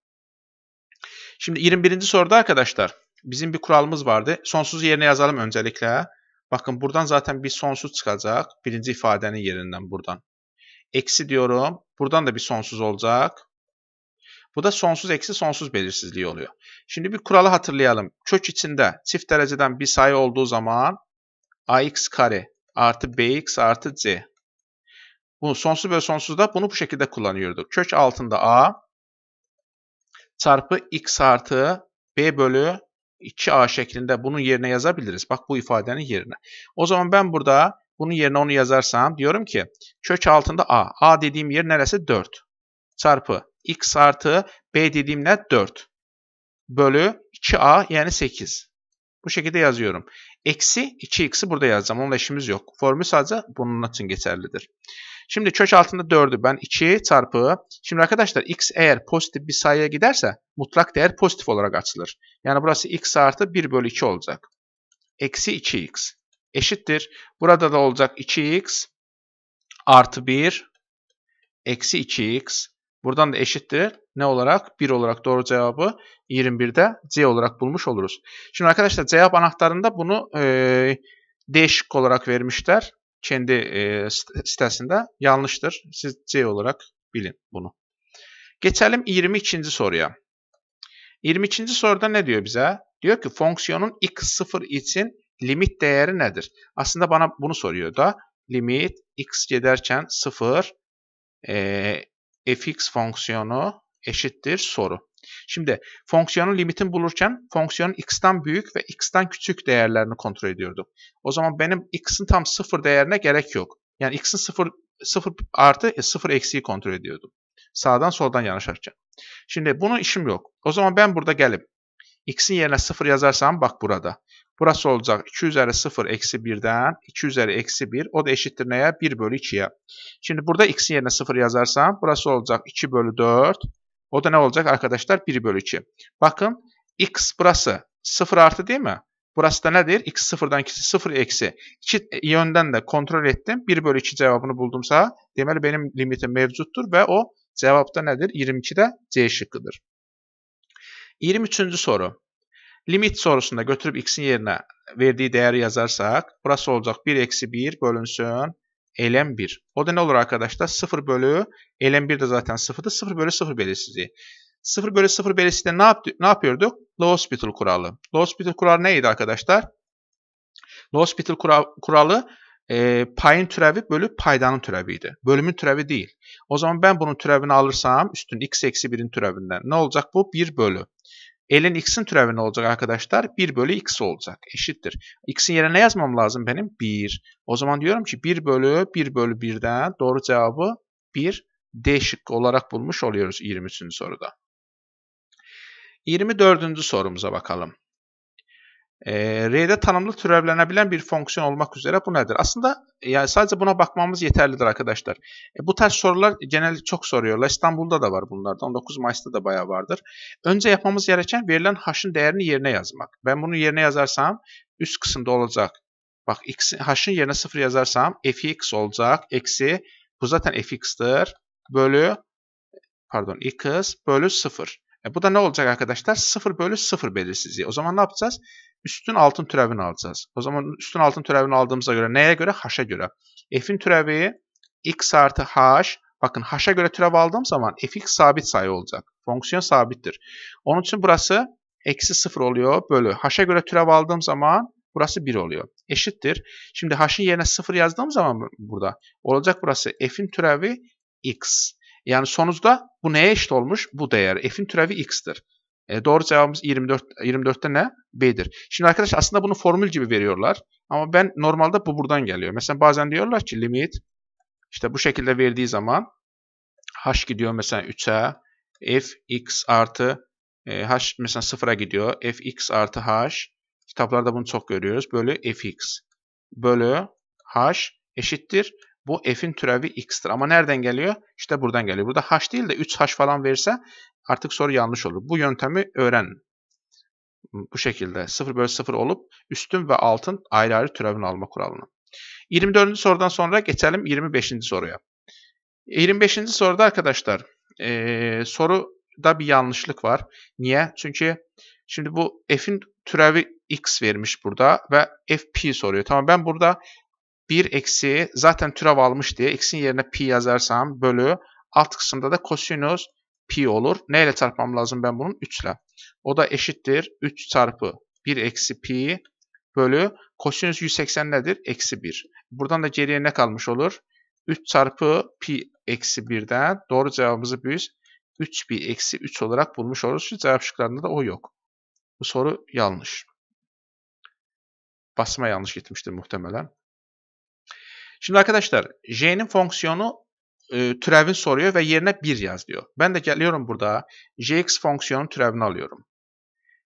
Şimdi 21. soruda arkadaşlar bizim bir kuralımız vardı. Sonsuz yerine yazalım öncelikle. Bakın buradan zaten bir sonsuz çıkacak. Birinci ifadenin yerinden buradan. Eksi diyorum. Buradan da bir sonsuz olacak. Bu da sonsuz eksi sonsuz belirsizliği oluyor. Şimdi bir kuralı hatırlayalım. Kök içinde çift dereceden bir sayı olduğu zaman ax kare artı bx artı c. Bu sonsuz ve sonsuzda bunu bu şekilde kullanıyorduk. Kök altında a çarpı x artı b bölü 2a şeklinde bunun yerine yazabiliriz. Bak bu ifadenin yerine. O zaman ben burada bunun yerine onu yazarsam diyorum ki kök altında a. a dediğim yer neresi? 4. Çarpı x artı b dediğim ne? 4. Bölü 2a yani 8. Bu şekilde yazıyorum. Eksi 2x'i burada yazacağım. Onunla işimiz yok. Formül sadece bunun için geçerlidir. Şimdi kök altında 4'ü ben 2 çarpı. Şimdi arkadaşlar x eğer pozitif bir sayıya giderse mutlak değer pozitif olarak açılır. Yani burası x artı 1 bölü 2 olacak. Eksi 2x eşittir. Burada da olacak 2x artı 1 eksi 2x. Buradan da eşittir ne olarak? 1 olarak doğru cevabı 21'de C olarak bulmuş oluruz. Şimdi arkadaşlar cevap anahtarında bunu e, değişik olarak vermişler. Kendi e, sitesinde yanlıştır. Siz C olarak bilin bunu. Geçelim 22. soruya. 22. soruda ne diyor bize? Diyor ki fonksiyonun x0 için limit değeri nedir? Aslında bana bunu soruyor da limit x giderken 0 e, fx fonksiyonu eşittir soru. Şimdi fonksiyonun limitini bulurken fonksiyonun x'ten büyük ve x'ten küçük değerlerini kontrol ediyorduk. O zaman benim x'in tam sıfır değerine gerek yok. Yani x'in sıfır, sıfır artı e, sıfır eksiği kontrol ediyordum. Sağdan soldan yanlış açacağım. Şimdi bunun işim yok. O zaman ben burada gelip x'in yerine 0 yazarsam bak burada. Burası olacak 2 üzeri 0 eksi 1'den 2 üzeri eksi 1. O da eşittir neye? 1 bölü 2'ye. Şimdi burada x'in yerine 0 yazarsam burası olacak 2 bölü 4 o da ne olacak arkadaşlar? 1 bölü 2. Bakın x burası 0 artı değil mi? Burası da nedir? X 0'dan 2'si 0 eksi. 2 yönden de kontrol ettim. 1 bölü 2 cevabını buldumsa demeli benim limitim mevcuttur ve o cevapta nedir? 22'de C şıkkıdır. 23. soru. Limit sorusunda götürüp x'in yerine verdiği değeri yazarsak burası olacak 1 eksi 1 bölünsün elem 1. O da ne olur arkadaşlar? 0 bölü elem 1 de zaten 0'dı. 0 bölü 0 belirsizliği. 0 bölü 0 belirsizliğinde ne, yaptı, ne yapıyorduk? L'Hospital kuralı. L'Hospital kuralı neydi arkadaşlar? L'Hospital kuralı e, payın türevi bölü paydanın türeviydi. Bölümün türevi değil. O zaman ben bunun türevini alırsam üstün x eksi 1'in türevinden ne olacak bu? 1 bölü ln x'in türevi ne olacak arkadaşlar? 1 bölü x olacak. Eşittir. X'in yerine ne yazmam lazım benim? 1. O zaman diyorum ki 1 bölü 1 bölü 1'den doğru cevabı 1 D şıkkı olarak bulmuş oluyoruz 23. soruda. 24. sorumuza bakalım e, R'de tanımlı türevlenebilen bir fonksiyon olmak üzere bu nedir? Aslında yani sadece buna bakmamız yeterlidir arkadaşlar. E, bu tarz sorular genelde çok soruyorlar. İstanbul'da da var bunlardan. 19 Mayıs'ta da bayağı vardır. Önce yapmamız gereken verilen h'ın değerini yerine yazmak. Ben bunu yerine yazarsam üst kısımda olacak. Bak x, yerine 0 yazarsam fx olacak. Eksi bu zaten fx'tir. Bölü pardon x bölü 0. E bu da ne olacak arkadaşlar? 0 bölü 0 belirsizliği. O zaman ne yapacağız? Üstün altın türevini alacağız. O zaman üstün altın türevini aldığımıza göre neye göre? H'a göre. F'in türevi x artı h. Bakın h'a göre türev aldığım zaman fx sabit sayı olacak. Fonksiyon sabittir. Onun için burası eksi 0 oluyor bölü. H'a göre türev aldığım zaman burası 1 oluyor. Eşittir. Şimdi h'ın yerine 0 yazdığım zaman burada olacak burası f'in türevi x. Yani sonuçta bu neye eşit olmuş? Bu değer. F'in türevi x'tir. E, doğru cevabımız 24. 24'te ne? B'dir. Şimdi arkadaşlar aslında bunu formül gibi veriyorlar. Ama ben normalde bu buradan geliyor. Mesela bazen diyorlar ki limit işte bu şekilde verdiği zaman h gidiyor mesela 3'e f x artı e, h mesela 0'a gidiyor. f x artı h kitaplarda bunu çok görüyoruz. Böyle f x bölü h eşittir. Bu f'in türevi x'tir. Ama nereden geliyor? İşte buradan geliyor. Burada h değil de 3h falan verirse artık soru yanlış olur. Bu yöntemi öğren. Bu şekilde 0 bölü 0 olup üstün ve altın ayrı ayrı türevini alma kuralını. 24. sorudan sonra geçelim 25. soruya. 25. soruda arkadaşlar e, soruda bir yanlışlık var. Niye? Çünkü şimdi bu f'in türevi x vermiş burada ve fp soruyor. Tamam ben burada 1 eksi zaten türev almış diye x'in yerine pi yazarsam bölü alt kısımda da kosinüs pi olur. Neyle çarpmam lazım ben bunun? 3 ile. O da eşittir 3 çarpı 1 eksi pi bölü kosinüs 180 nedir? Eksi 1. Buradan da geriye ne kalmış olur? 3 çarpı pi eksi 1'den doğru cevabımızı biz 3 pi eksi 3 olarak bulmuş oluruz. Şu cevap şıklarında da o yok. Bu soru yanlış. Basma yanlış gitmiştir muhtemelen. Şimdi arkadaşlar j'nin fonksiyonu e, türevini soruyor ve yerine 1 yaz diyor. Ben de geliyorum burada jx fonksiyonun türevini alıyorum.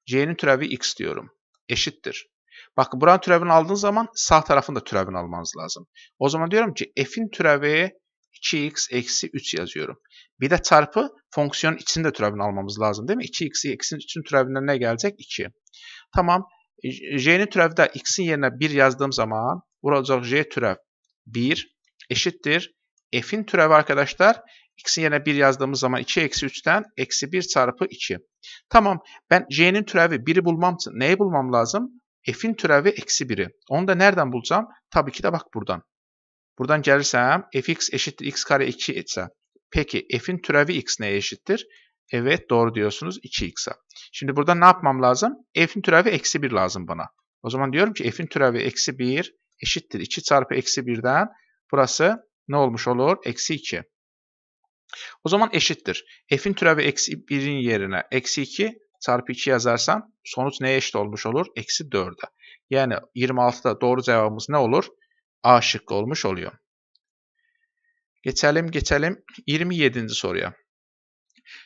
J'nin türevi x diyorum. Eşittir. Bak buranın türevini aldığınız zaman sağ tarafın da türevini almanız lazım. O zaman diyorum ki f'in türevi 2x eksi 3 yazıyorum. Bir de çarpı fonksiyonun içinde türevini almamız lazım değil mi? 2x'i x'in için türevinden ne gelecek? 2. Tamam. J'nin türevi de x'in yerine 1 yazdığım zaman burada j türev 1 eşittir. F'in türevi arkadaşlar x'in yerine 1 yazdığımız zaman 2 eksi 3'ten eksi 1 çarpı 2. Tamam ben c'nin türevi 1'i bulmam neyi bulmam lazım? F'in türevi eksi 1'i. Onu da nereden bulacağım? Tabii ki de bak buradan. Buradan gelirsem fx eşittir x kare 2 ise. Peki f'in türevi x neye eşittir? Evet doğru diyorsunuz 2x'e. Şimdi burada ne yapmam lazım? f'in türevi eksi 1 lazım bana. O zaman diyorum ki f'in türevi eksi 1 eşittir 2 çarpı eksi 1'den burası ne olmuş olur? Eksi 2. O zaman eşittir. F'in türevi eksi 1'in yerine eksi 2 çarpı 2 yazarsam sonuç neye eşit olmuş olur? Eksi 4'e. Yani 26'da doğru cevabımız ne olur? A şıkkı olmuş oluyor. Geçelim geçelim 27. soruya.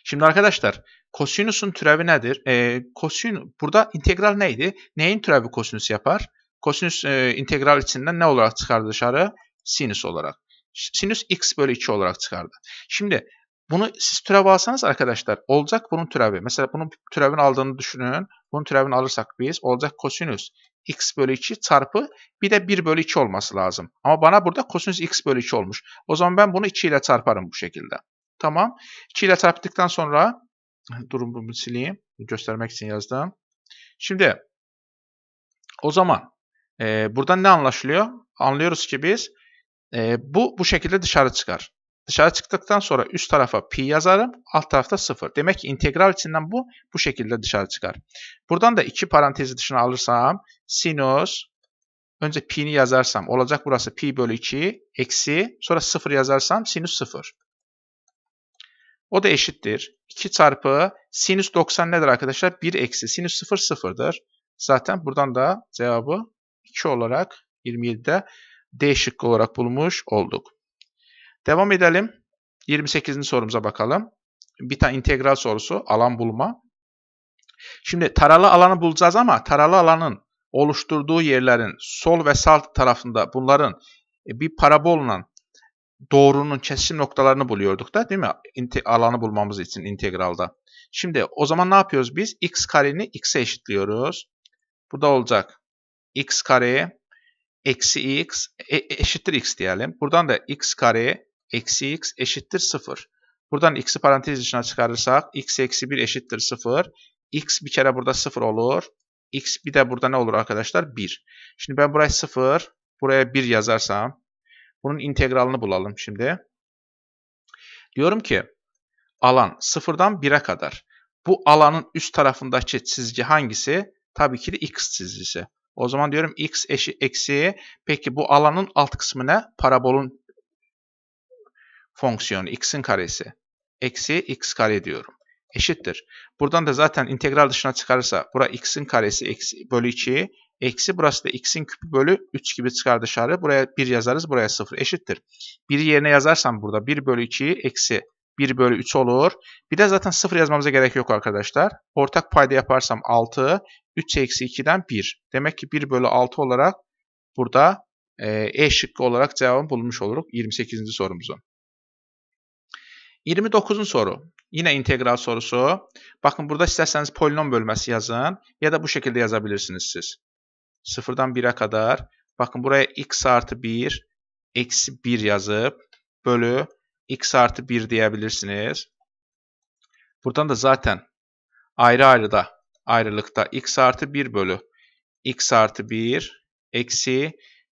Şimdi arkadaşlar kosinüsün türevi nedir? E, ee, kosin, burada integral neydi? Neyin türevi kosinüs yapar? Kosinüs e, integral içinden ne olarak çıkardı dışarı? Sinüs olarak. Sinüs x bölü 2 olarak çıkardı. Şimdi bunu siz türev alsanız arkadaşlar olacak bunun türevi. Mesela bunun türevini aldığını düşünün. Bunun türevini alırsak biz olacak kosinüs x bölü 2 çarpı bir de 1 bölü 2 olması lazım. Ama bana burada kosinüs x bölü 2 olmuş. O zaman ben bunu 2 ile çarparım bu şekilde. Tamam. 2 ile çarptıktan sonra durumu bunu sileyim. Göstermek için yazdım. Şimdi o zaman e, buradan ne anlaşılıyor? Anlıyoruz ki biz e, bu bu şekilde dışarı çıkar. Dışarı çıktıktan sonra üst tarafa pi yazarım, alt tarafta 0. Demek ki integral içinden bu bu şekilde dışarı çıkar. Buradan da iki parantezi dışına alırsam sinüs önce pi'ni yazarsam olacak burası pi bölü 2 eksi sonra 0 yazarsam sinüs 0. O da eşittir. 2 çarpı sinüs 90 nedir arkadaşlar? 1 eksi sinüs 0 0'dır. Zaten buradan da cevabı 2 olarak 27'de D şıkkı olarak bulmuş olduk. Devam edelim. 28. sorumuza bakalım. Bir tane integral sorusu alan bulma. Şimdi taralı alanı bulacağız ama taralı alanın oluşturduğu yerlerin sol ve sağ tarafında bunların e, bir parabolunun doğrunun kesişim noktalarını buluyorduk da değil mi? İnti alanı bulmamız için integralda. Şimdi o zaman ne yapıyoruz biz? x kareni x'e eşitliyoruz. Bu da olacak x kare eksi x e, e, eşittir x diyelim. Buradan da x kare eksi x eşittir 0. Buradan x'i parantez dışına çıkarırsak x eksi 1 eşittir 0. x bir kere burada 0 olur. x bir de burada ne olur arkadaşlar? 1. Şimdi ben buraya 0, buraya 1 yazarsam bunun integralını bulalım şimdi. Diyorum ki alan 0'dan 1'e kadar. Bu alanın üst tarafındaki çizgi hangisi? Tabii ki de x çizgisi. O zaman diyorum x eşi eksi Peki bu alanın alt kısmı ne? Parabolun fonksiyonu x'in karesi. Eksi x kare diyorum. Eşittir. Buradan da zaten integral dışına çıkarırsa bura x'in karesi eksi, bölü 2 eksi burası da x'in küpü bölü 3 gibi çıkar dışarı. Buraya 1 yazarız buraya 0 eşittir. 1 yerine yazarsam burada 1 bölü 2'yi eksi 1 bölü 3 olur. Bir de zaten 0 yazmamıza gerek yok arkadaşlar. Ortak payda yaparsam 6, 3 eksi 2'den 1. Demek ki 1 bölü 6 olarak burada e, e şıkkı olarak cevabını bulmuş oluruz 28. sorumuzun. 29. soru. Yine integral sorusu. Bakın burada isterseniz polinom bölmesi yazın ya da bu şekilde yazabilirsiniz siz. 0'dan 1'e kadar. Bakın buraya x artı 1 eksi 1 yazıp bölü x artı 1 diyebilirsiniz. Buradan da zaten ayrı ayrı da ayrılıkta x artı 1 bölü x artı 1 eksi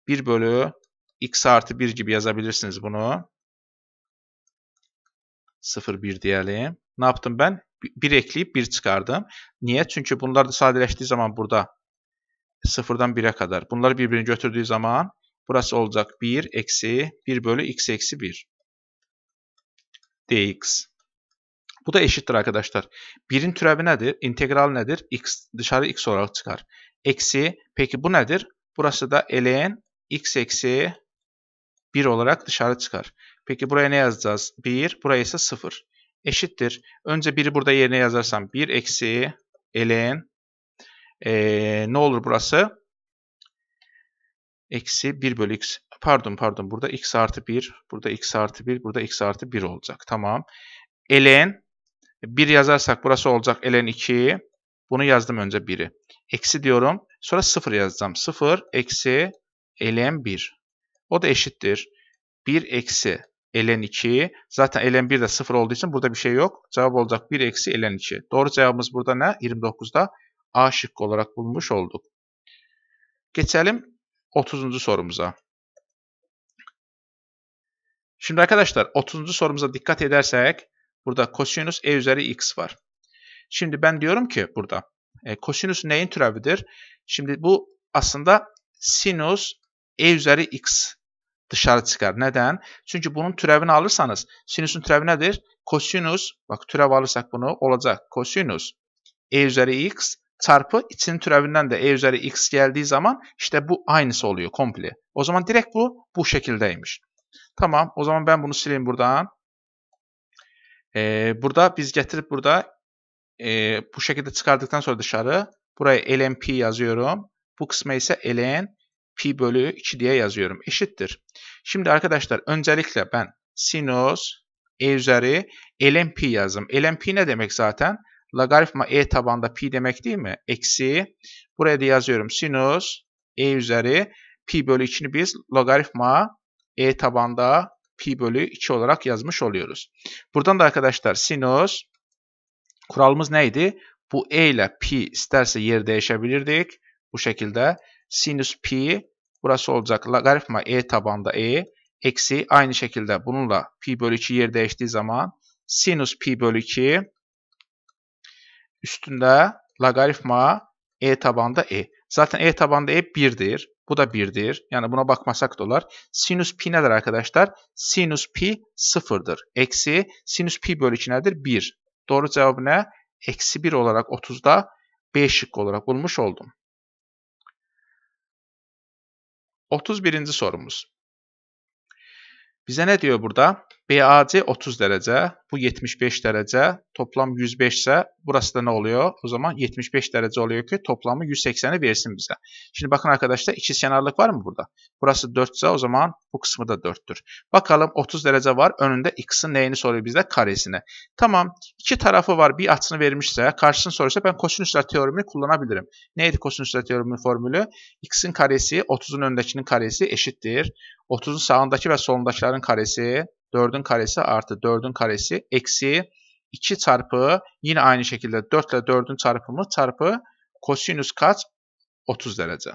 1 bölü x artı 1 gibi yazabilirsiniz bunu. 0, 1 diyelim. Ne yaptım ben? 1 ekleyip 1 çıkardım. Niye? Çünkü bunlar da sadeleştiği zaman burada 0'dan 1'e kadar. Bunları birbirine götürdüğü zaman burası olacak 1 eksi 1 bölü x eksi 1 dx. Bu da eşittir arkadaşlar. Birin türevi nedir? İntegral nedir? x dışarı x olarak çıkar. Eksi peki bu nedir? Burası da ln x eksi 1 olarak dışarı çıkar. Peki buraya ne yazacağız? 1 buraya ise 0 eşittir. Önce 1'i burada yerine yazarsam 1 eksi ln ee, ne olur burası? Eksi 1 bölü x pardon pardon burada x artı 1, burada x artı 1, burada x artı 1 olacak. Tamam. Ln 1 yazarsak burası olacak ln 2. Bunu yazdım önce 1'i. Eksi diyorum. Sonra 0 yazacağım. 0 eksi ln 1. O da eşittir. 1 eksi ln 2. Zaten ln 1 de 0 olduğu için burada bir şey yok. Cevap olacak 1 eksi ln 2. Doğru cevabımız burada ne? 29'da A şıkkı olarak bulmuş olduk. Geçelim 30. sorumuza. Şimdi arkadaşlar 30. sorumuza dikkat edersek burada kosinüs e üzeri x var. Şimdi ben diyorum ki burada e, neyin türevidir? Şimdi bu aslında sinüs e üzeri x dışarı çıkar. Neden? Çünkü bunun türevini alırsanız sinüsün türevi nedir? Kosinüs bak türev alırsak bunu olacak. Kosinüs e üzeri x çarpı içinin türevinden de e üzeri x geldiği zaman işte bu aynısı oluyor komple. O zaman direkt bu bu şekildeymiş. Tamam o zaman ben bunu sileyim buradan. Ee, burada biz getirip burada e, bu şekilde çıkardıktan sonra dışarı buraya LMP yazıyorum. Bu kısmı ise ln pi bölü 2 diye yazıyorum. Eşittir. Şimdi arkadaşlar öncelikle ben sinüs e üzeri LMP pi yazdım. ln ne demek zaten? Logaritma e tabanda pi demek değil mi? Eksi. Buraya da yazıyorum sinüs e üzeri pi bölü 2'ni biz logaritma e tabanda pi bölü 2 olarak yazmış oluyoruz. Buradan da arkadaşlar sinüs kuralımız neydi? Bu e ile pi isterse yer değişebilirdik. Bu şekilde sinüs pi burası olacak logaritma e tabanda e eksi aynı şekilde bununla pi bölü 2 yer değiştiği zaman sinüs pi bölü 2 üstünde logaritma e tabanda e. Zaten E tabanda E 1'dir. Bu da 1'dir. Yani buna bakmasak da olur. Sinüs pi nedir arkadaşlar? Sinüs pi 0'dır. Eksi sinüs pi bölü 2 nedir? 1. Doğru cevabı ne? Eksi 1 olarak 30'da B şıkkı olarak bulmuş oldum. 31. sorumuz. Bize ne diyor burada? BAC 30 derece, bu 75 derece, toplam 105 ise burası da ne oluyor? O zaman 75 derece oluyor ki toplamı 180'i versin bize. Şimdi bakın arkadaşlar ikizkenarlık var mı burada? Burası 4 ise o zaman bu kısmı da 4'tür. Bakalım 30 derece var. Önünde x'in neyini soruyor bize Karesini. Tamam. iki tarafı var. Bir açısını vermişse, karşısını soruyorsa ben kosinüsler teoremini kullanabilirim. Neydi kosinüsler teoreminin formülü? x'in karesi 30'un önündekinin karesi eşittir. 30'un sağındaki ve solundakilerin karesi 4'ün karesi artı 4'ün karesi eksi 2 çarpı yine aynı şekilde 4 ile 4'ün çarpımı çarpı kosinüs kat 30 derece.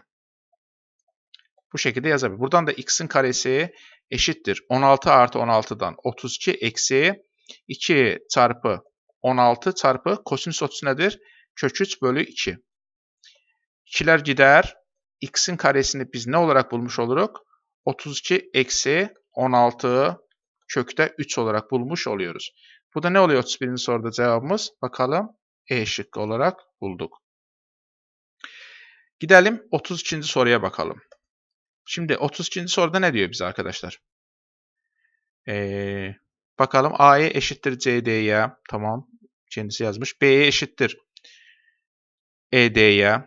Bu şekilde yazabilir. Buradan da x'in karesi eşittir. 16 artı 16'dan 32 eksi 2 çarpı 16 çarpı kosinüs 30 nedir? Kök 3 bölü 2. 2'ler gider. X'in karesini biz ne olarak bulmuş oluruk? 32 eksi 16 kökte 3 olarak bulmuş oluyoruz. Bu da ne oluyor 31. soruda cevabımız? Bakalım E şıkkı olarak bulduk. Gidelim 32. soruya bakalım. Şimdi 32. soruda ne diyor bize arkadaşlar? Ee, bakalım A'ya eşittir CD'ye. Tamam. Kendisi yazmış. B'ye eşittir ED'ye.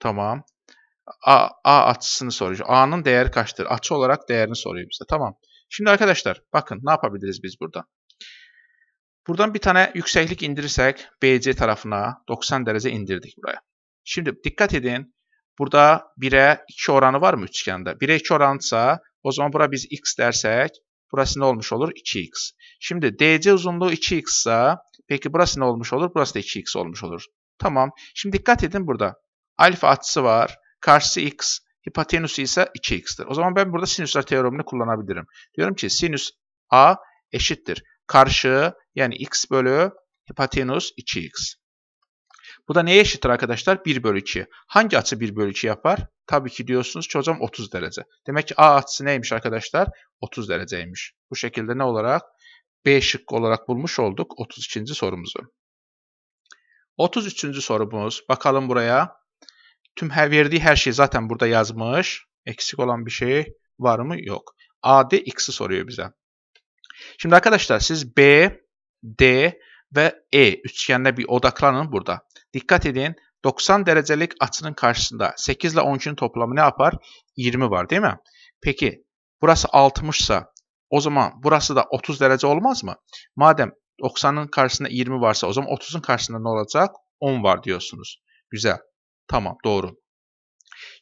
Tamam. A, A açısını soruyor. A'nın değeri kaçtır? Açı olarak değerini soruyor bize. Tamam. Şimdi arkadaşlar bakın ne yapabiliriz biz burada? Buradan bir tane yükseklik indirirsek BC tarafına 90 derece indirdik buraya. Şimdi dikkat edin. Burada 1'e 2 oranı var mı üçgende? 1'e 2 oransa o zaman bura biz x dersek burası ne olmuş olur? 2x. Şimdi DC uzunluğu 2x ise peki burası ne olmuş olur? Burası da 2x olmuş olur. Tamam. Şimdi dikkat edin burada. Alfa açısı var. Karşısı x. Hipotenüsü ise 2x'tir. O zaman ben burada sinüsler teoremini kullanabilirim. Diyorum ki sinüs a eşittir. Karşı yani x bölü hipotenüs 2x. Bu da neye eşittir arkadaşlar? 1 bölü 2. Hangi açı 1 bölü 2 yapar? Tabii ki diyorsunuz ki hocam 30 derece. Demek ki A açısı neymiş arkadaşlar? 30 dereceymiş. Bu şekilde ne olarak? B şıkkı olarak bulmuş olduk 32. sorumuzu. 33. sorumuz. Bakalım buraya. Tüm her verdiği her şeyi zaten burada yazmış. Eksik olan bir şey var mı? Yok. A, D, X'i soruyor bize. Şimdi arkadaşlar siz B, D ve E üçgenine bir odaklanın burada. Dikkat edin 90 derecelik açının karşısında 8 ile 12'nin toplamı ne yapar? 20 var değil mi? Peki burası 60 ise o zaman burası da 30 derece olmaz mı? Madem 90'ın karşısında 20 varsa o zaman 30'un karşısında ne olacak? 10 var diyorsunuz. Güzel. Tamam doğru.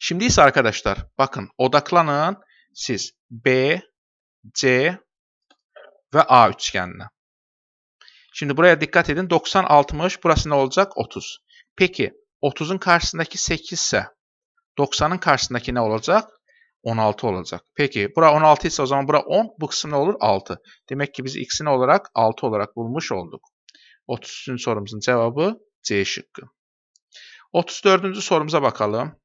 Şimdi ise arkadaşlar bakın odaklanın siz B, C ve A üçgenine. Şimdi buraya dikkat edin 90, 60 burası ne olacak? 30. Peki 30'un karşısındaki 8 ise 90'ın karşısındaki ne olacak? 16 olacak. Peki bura 16 ise o zaman bura 10 bu kısım ne olur? 6. Demek ki biz x'in olarak 6 olarak bulmuş olduk. 30'un sorumuzun cevabı C şıkkı. 34. sorumuza bakalım.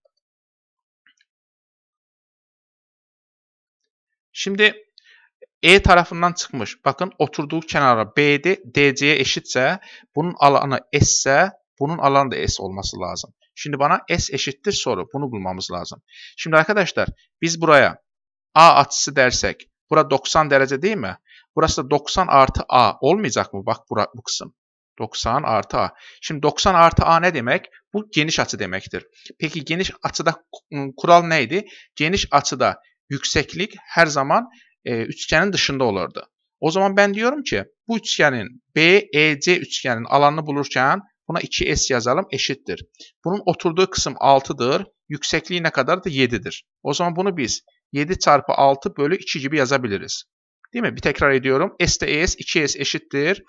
Şimdi E tarafından çıkmış. Bakın oturduğu kenara BD, DC'ye eşitse bunun alanı S ise bunun alanı da S olması lazım. Şimdi bana S eşittir soru. Bunu bulmamız lazım. Şimdi arkadaşlar biz buraya A açısı dersek bura 90 derece değil mi? Burası da 90 artı A olmayacak mı? Bak bura, bu kısım. 90 artı a. Şimdi 90 artı a ne demek? Bu geniş açı demektir. Peki geniş açıda ıı, kural neydi? Geniş açıda yükseklik her zaman e, üçgenin dışında olurdu. O zaman ben diyorum ki bu üçgenin BEC üçgenin alanını bulurken buna 2S yazalım eşittir. Bunun oturduğu kısım 6'dır. Yüksekliği ne kadar da 7'dir. O zaman bunu biz 7 çarpı 6 bölü 2 gibi yazabiliriz. Değil mi? Bir tekrar ediyorum. S de ES 2S eşittir.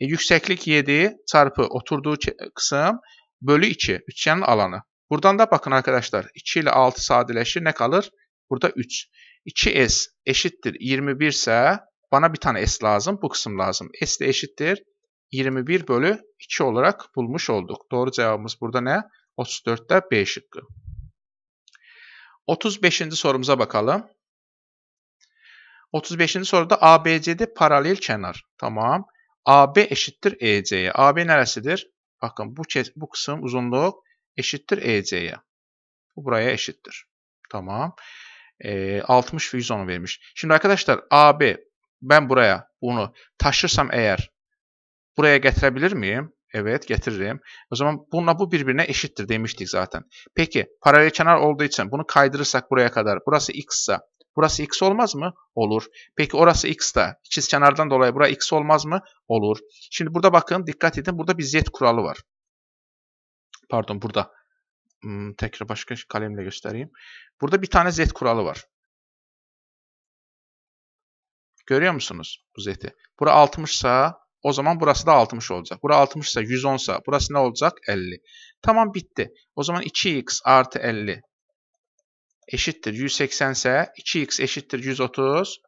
E, yükseklik 7 çarpı oturduğu kısım bölü 2. Üçgenin alanı. Buradan da bakın arkadaşlar 2 ile 6 sadeleşir. Ne kalır? Burada 3. 2S eşittir 21 ise bana bir tane S lazım. Bu kısım lazım. S de eşittir 21 bölü 2 olarak bulmuş olduk. Doğru cevabımız burada ne? 34'te B şıkkı. 35. sorumuza bakalım. 35. soruda ABCD paralel kenar. Tamam. AB eşittir EC'ye. AB neresidir? Bakın bu, kes bu kısım uzunluğu eşittir EC'ye. Bu buraya eşittir. Tamam. E, 60 ve 110 vermiş. Şimdi arkadaşlar AB ben buraya bunu taşırsam eğer buraya getirebilir miyim? Evet getiririm. O zaman bununla bu birbirine eşittir demiştik zaten. Peki paralel kenar olduğu için bunu kaydırırsak buraya kadar burası x ise Burası x olmaz mı? Olur. Peki orası x da ikiz kenardan dolayı burası x olmaz mı? Olur. Şimdi burada bakın dikkat edin burada bir z kuralı var. Pardon burada. Hmm, tekrar başka kalemle göstereyim. Burada bir tane z kuralı var. Görüyor musunuz bu z'ti? Bura 60 sa o zaman burası da 60 olacak. Bura 60 ise 110 sa burası ne olacak? 50. Tamam bitti. O zaman 2x artı 50 eşittir 180 ise 2x eşittir 130.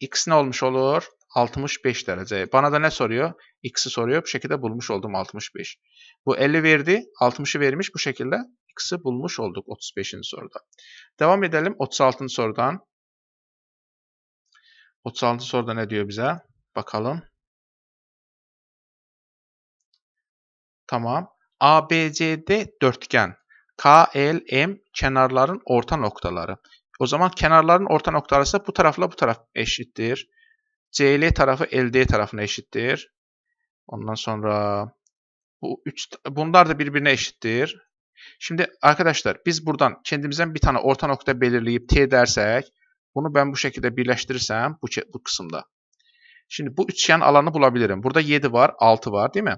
X ne olmuş olur? 65 derece. Bana da ne soruyor? X'i soruyor. Bu şekilde bulmuş oldum 65. Bu 50 verdi. 60'ı vermiş. Bu şekilde X'i bulmuş olduk 35'in soruda. Devam edelim 36. sorudan. 36. soruda ne diyor bize? Bakalım. Tamam. ABCD dörtgen K, L, M kenarların orta noktaları. O zaman kenarların orta noktaları ise bu tarafla bu taraf eşittir. CL tarafı LD tarafına eşittir. Ondan sonra bu üç, bunlar da birbirine eşittir. Şimdi arkadaşlar biz buradan kendimizden bir tane orta nokta belirleyip T dersek bunu ben bu şekilde birleştirirsem bu, bu kısımda Şimdi bu üçgen alanı bulabilirim. Burada 7 var, 6 var değil mi?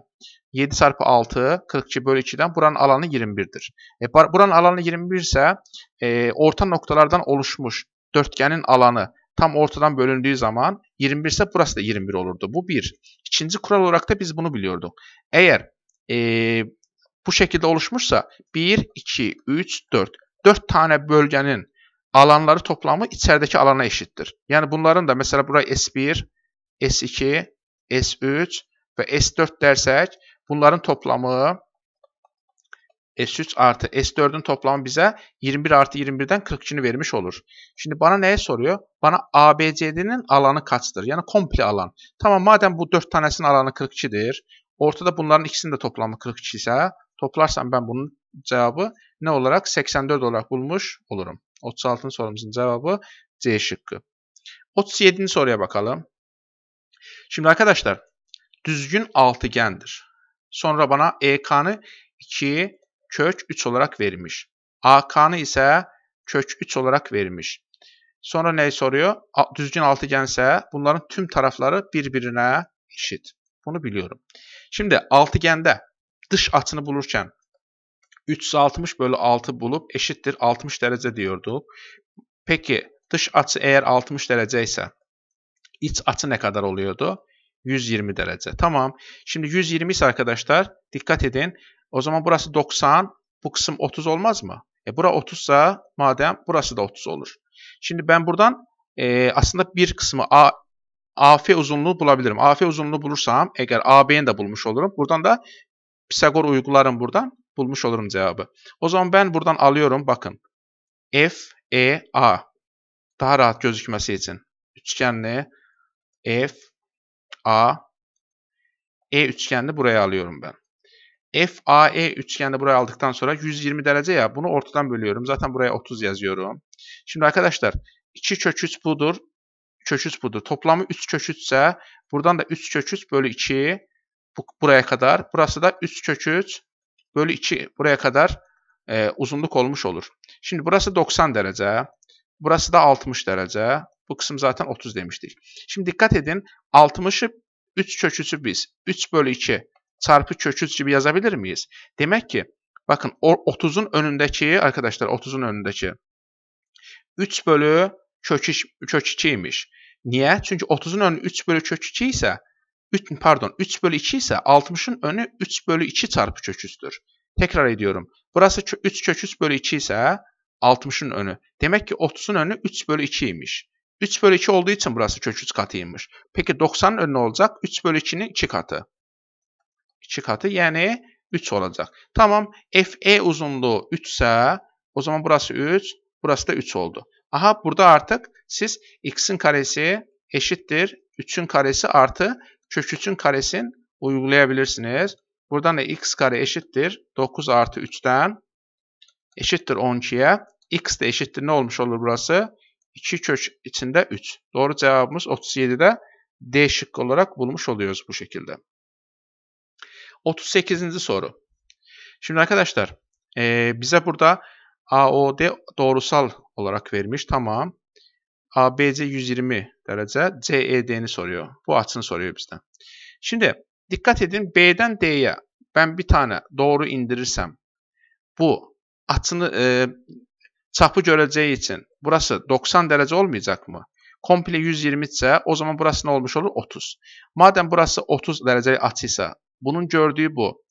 7 çarpı 6, 42 bölü 2'den buranın alanı 21'dir. E, buranın alanı 21 ise e, orta noktalardan oluşmuş dörtgenin alanı tam ortadan bölündüğü zaman 21 ise burası da 21 olurdu. Bu bir. İkinci kural olarak da biz bunu biliyorduk. Eğer e, bu şekilde oluşmuşsa 1, 2, 3, 4. 4 tane bölgenin alanları toplamı içerideki alana eşittir. Yani bunların da mesela burayı S1, S2, S3 və S4 dərsək, bunların toplamı S3 artı S4-ün toplamı bizə 21 artı 21-dən vermiş olur. Şimdi bana nəyi soruyor? Bana ABCD'nin alanı kaçtır? Yani komple alan. Tamam madem bu 4 tanesinin alanı 42'dir. Ortada bunların ikisinin de toplamı 42 ise toplarsam ben bunun cevabı ne olarak? 84 olarak bulmuş olurum. 36. sorumuzun cevabı C şıkkı. 37. soruya bakalım. Şimdi arkadaşlar düzgün altıgendir. Sonra bana EK'nı 2 kök 3 olarak verilmiş. AK'nı ise kök 3 olarak verilmiş. Sonra ne soruyor? Düzgün altıgense bunların tüm tarafları birbirine eşit. Bunu biliyorum. Şimdi altıgende dış açını bulurken 360 bölü 6 bulup eşittir 60 derece diyorduk. Peki dış açı eğer 60 derece ise iç açı ne kadar oluyordu? 120 derece. Tamam. Şimdi 120 ise arkadaşlar dikkat edin. O zaman burası 90, bu kısım 30 olmaz mı? E bura 30 ise madem burası da 30 olur. Şimdi ben buradan e, aslında bir kısmı A, AF uzunluğu bulabilirim. AF uzunluğu bulursam eğer AB'ni de bulmuş olurum. Buradan da Pisagor uygularım buradan bulmuş olurum cevabı. O zaman ben buradan alıyorum bakın. F, E, A. Daha rahat gözükmesi için. Üçgenli F, A, E üçgenini buraya alıyorum ben. F A E üçgenini buraya aldıktan sonra 120 derece ya bunu ortadan bölüyorum. Zaten buraya 30 yazıyorum. Şimdi arkadaşlar 2 köküç budur. Köküç budur. Toplamı 3 köküçse buradan da 3 köküç bölü 2 bu, buraya kadar. Burası da 3 köküç bölü 2 buraya kadar e, uzunluk olmuş olur. Şimdi burası 90 derece. Burası da 60 derece. Bu kısım zaten 30 demiştik. Şimdi dikkat edin 60'ı 3 köküsü biz. 3 bölü 2 çarpı köküs gibi yazabilir miyiz? Demek ki bakın 30'un önündeki arkadaşlar 30'un önündeki 3 bölü kök, kök 2'ymiş. Niye? Çünkü 30'un önü 3 bölü kök 2 ise pardon 3 bölü 2 ise 60'ın önü 3 bölü 2 çarpı köküstür. Tekrar ediyorum. Burası 3 köküs bölü 2 ise 60'ın önü. Demek ki 30'un önü 3 bölü 2'ymiş. 3 bölü 2 olduğu için burası kök 3 katıymış. Peki 90'ın önüne olacak 3 bölü 2'nin 2 katı. 2 katı yani 3 olacak. Tamam FE uzunluğu 3 ise o zaman burası 3, burası da 3 oldu. Aha burada artık siz x'in karesi eşittir 3'ün karesi artı kök 3'ün karesini uygulayabilirsiniz. Buradan da x kare eşittir 9 artı 3'ten eşittir 12'ye. x de eşittir ne olmuş olur burası? 2 kök içinde 3. Doğru cevabımız 37'de D şıkkı olarak bulmuş oluyoruz bu şekilde. 38. soru. Şimdi arkadaşlar e, bize burada AOD doğrusal olarak vermiş. Tamam. ABC 120 derece CED'ni soruyor. Bu açını soruyor bizden. Şimdi dikkat edin B'den D'ye ben bir tane doğru indirirsem bu açını e, çapı göreceği için burası 90 derece olmayacak mı? Komple 120 ise o zaman burası ne olmuş olur? 30. Madem burası 30 dereceli açıysa bunun gördüğü bu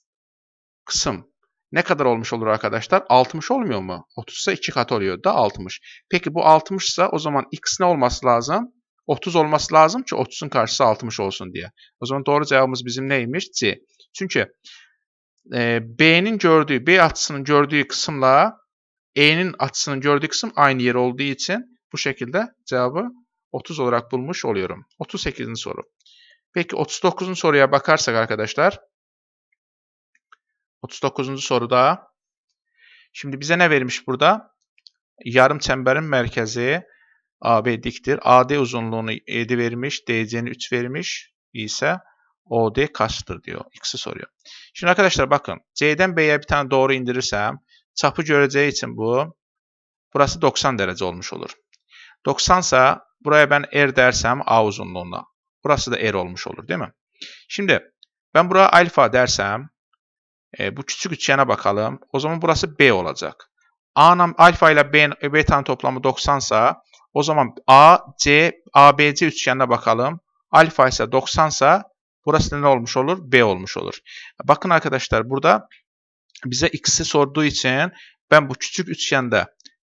kısım ne kadar olmuş olur arkadaşlar? 60 olmuyor mu? 30 ise 2 kat oluyor da 60. Peki bu 60 ise o zaman x ne olması lazım? 30 olması lazım ki 30'un karşısı 60 olsun diye. O zaman doğru cevabımız bizim neymiş? C. Çünkü e, B'nin gördüğü, B açısının gördüğü kısımla E'nin açısının gördüğü kısım aynı yer olduğu için bu şekilde cevabı 30 olarak bulmuş oluyorum. 38. soru. Peki 39. soruya bakarsak arkadaşlar. 39. soruda şimdi bize ne vermiş burada? Yarım çemberin merkezi AB diktir. AD uzunluğunu 7 vermiş, DC'ni 3 vermiş ise OD kaçtır diyor. X'i soruyor. Şimdi arkadaşlar bakın C'den B'ye bir tane doğru indirirsem Çapı görəcəyi için bu, burası 90 dərəcə olmuş olur. 90sa, buraya ben R er dersem A uzunluğuna. Burası da R er olmuş olur değil mi? Şimdi ben buraya alfa dersem, e, bu küçük üçgene bakalım. O zaman burası B olacak. A'nın alfa ile B'nin e, beta'nın toplamı 90 sa o zaman A, C, ABC üçgenine bakalım. Alfa ise 90 sa burası ne olmuş olur? B olmuş olur. Bakın arkadaşlar burada bize x'i sorduğu için ben bu küçük üçgende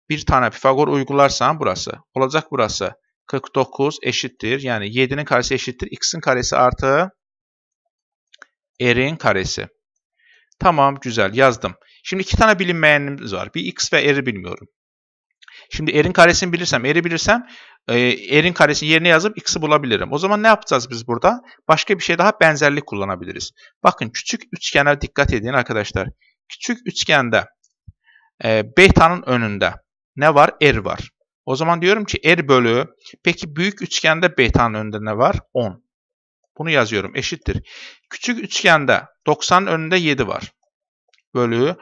bir tane Pifagor uygularsam burası. Olacak burası. 49 eşittir. Yani 7'nin karesi eşittir. X'in karesi artı R'in karesi. Tamam güzel yazdım. Şimdi iki tane bilinmeyenimiz var. Bir X ve R'i bilmiyorum. Şimdi R'in karesini bilirsem, R'i bilirsem e, R'in karesini yerine yazıp X'i bulabilirim. O zaman ne yapacağız biz burada? Başka bir şey daha benzerlik kullanabiliriz. Bakın küçük üçgene dikkat edin arkadaşlar küçük üçgende e, beta'nın önünde ne var? R er var. O zaman diyorum ki R er bölü. Peki büyük üçgende beta'nın önünde ne var? 10. Bunu yazıyorum. Eşittir. Küçük üçgende 90'ın önünde 7 var. Bölü.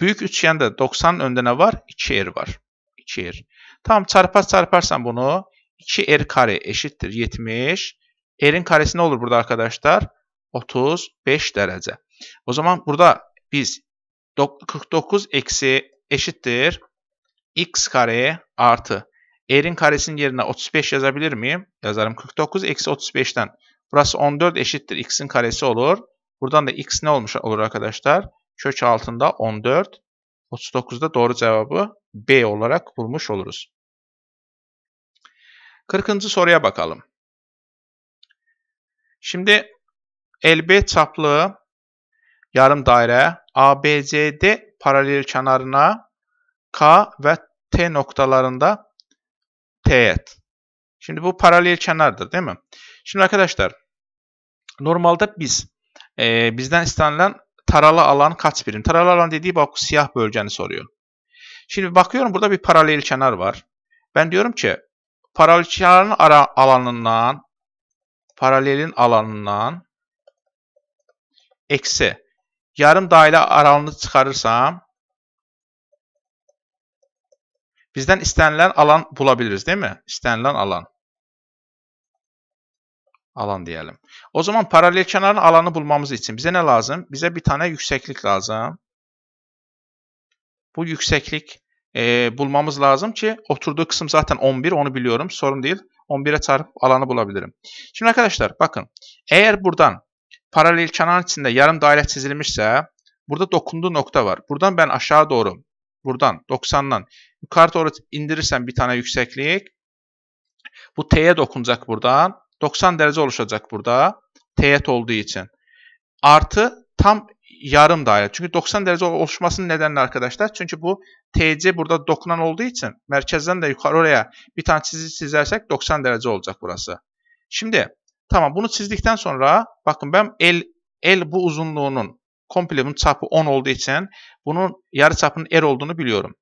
Büyük üçgende 90'ın önünde ne var? 2 R er var. 2 R. Tamam çarpar çarparsan bunu 2 R kare eşittir 70. R'in karesi ne olur burada arkadaşlar? 35 derece. O zaman burada biz 49 eksi eşittir x kare artı Eğrin karesinin yerine 35 yazabilir miyim? Yazarım. 49 eksi 35'ten. Burası 14 eşittir. X'in karesi olur. Buradan da X ne olmuş olur arkadaşlar? Köç altında 14. 39'da doğru cevabı B olarak bulmuş oluruz. 40. soruya bakalım. Şimdi elbet çaplı yarım daire ABCD paralel kenarına K ve T noktalarında teğet. Şimdi bu paralel kenardır değil mi? Şimdi arkadaşlar normalde biz e, bizden istenilen taralı alan kaç birim? Taralı alan dediği bak siyah bölgeni soruyor. Şimdi bakıyorum burada bir paralel kenar var. Ben diyorum ki paralel kenarın ara alanından paralelin alanından eksi yarım dairə aralığını çıxarırsam, bizden istənilən alan bulabiliriz, değil mi? İstənilən alan. Alan diyelim. O zaman paralel kənarın alanı bulmamız için bize ne lazım? Bize bir tane yükseklik lazım. Bu yükseklik e, bulmamız lazım ki, oturduğu kısım zaten 11, onu biliyorum. Sorun değil. 11'e çarpıp alanı bulabilirim. Şimdi arkadaşlar bakın, eğer buradan paralel kenar içinde yarım daire çizilmişse burada dokunduğu nokta var. Buradan ben aşağı doğru buradan 90'dan yukarı doğru indirirsem bir tane yükseklik bu T'ye dokunacak buradan. 90 derece oluşacak burada. Teğet olduğu için. Artı tam yarım daire. Çünkü 90 derece oluşmasının nedeni arkadaşlar. Çünkü bu TC burada dokunan olduğu için merkezden de yukarı oraya bir tane çizgi çizersek 90 derece olacak burası. Şimdi Tamam bunu çizdikten sonra bakın ben el el bu uzunluğunun komple bunun çapı 10 olduğu için bunun yarı çapının r er olduğunu biliyorum.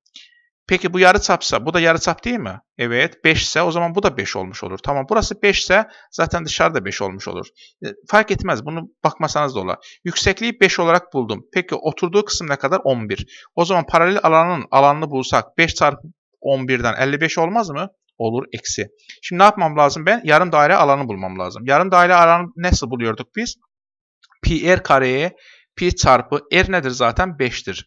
Peki bu yarı çapsa bu da yarı çap değil mi? Evet 5 ise o zaman bu da 5 olmuş olur. Tamam burası 5 ise zaten dışarıda 5 olmuş olur. E, fark etmez bunu bakmasanız da olur. Yüksekliği 5 olarak buldum. Peki oturduğu kısım ne kadar? 11. O zaman paralel alanın alanını bulsak 5 çarpı 11'den 55 olmaz mı? olur eksi. Şimdi ne yapmam lazım ben? Yarım daire alanı bulmam lazım. Yarım daire alanı nasıl buluyorduk biz? Pi r kareye pi çarpı r nedir zaten? 5'tir.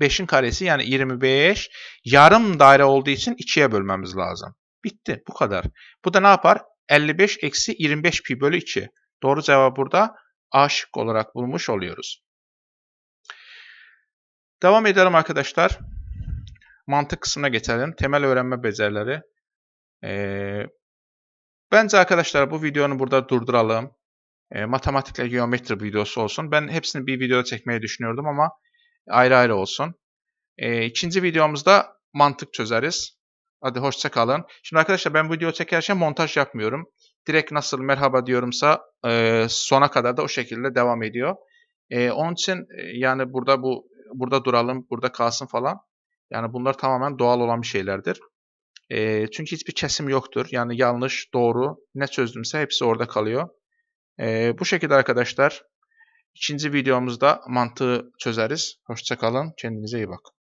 5'in karesi yani 25 yarım daire olduğu için 2'ye bölmemiz lazım. Bitti. Bu kadar. Bu da ne yapar? 55 eksi 25 pi bölü 2. Doğru cevap burada A şık olarak bulmuş oluyoruz. Devam edelim arkadaşlar. Mantık kısmına geçelim. Temel öğrenme becerileri. Ee, bence arkadaşlar bu videonu burada durduralım. Ee, matematikle geometri videosu olsun. Ben hepsini bir videoda çekmeyi düşünüyordum ama ayrı ayrı olsun. Ee, ikinci videomuzda mantık çözeriz. Hadi hoşça kalın. Şimdi arkadaşlar ben video çekerken montaj yapmıyorum. Direkt nasıl merhaba diyorumsa e, sona kadar da o şekilde devam ediyor. E, onun için e, yani burada bu burada duralım, burada kalsın falan. Yani bunlar tamamen doğal olan bir şeylerdir. E, çünkü hiçbir kesim yoktur. Yani yanlış, doğru ne çözdümse hepsi orada kalıyor. E, bu şekilde arkadaşlar ikinci videomuzda mantığı çözeriz. Hoşçakalın, kendinize iyi bakın.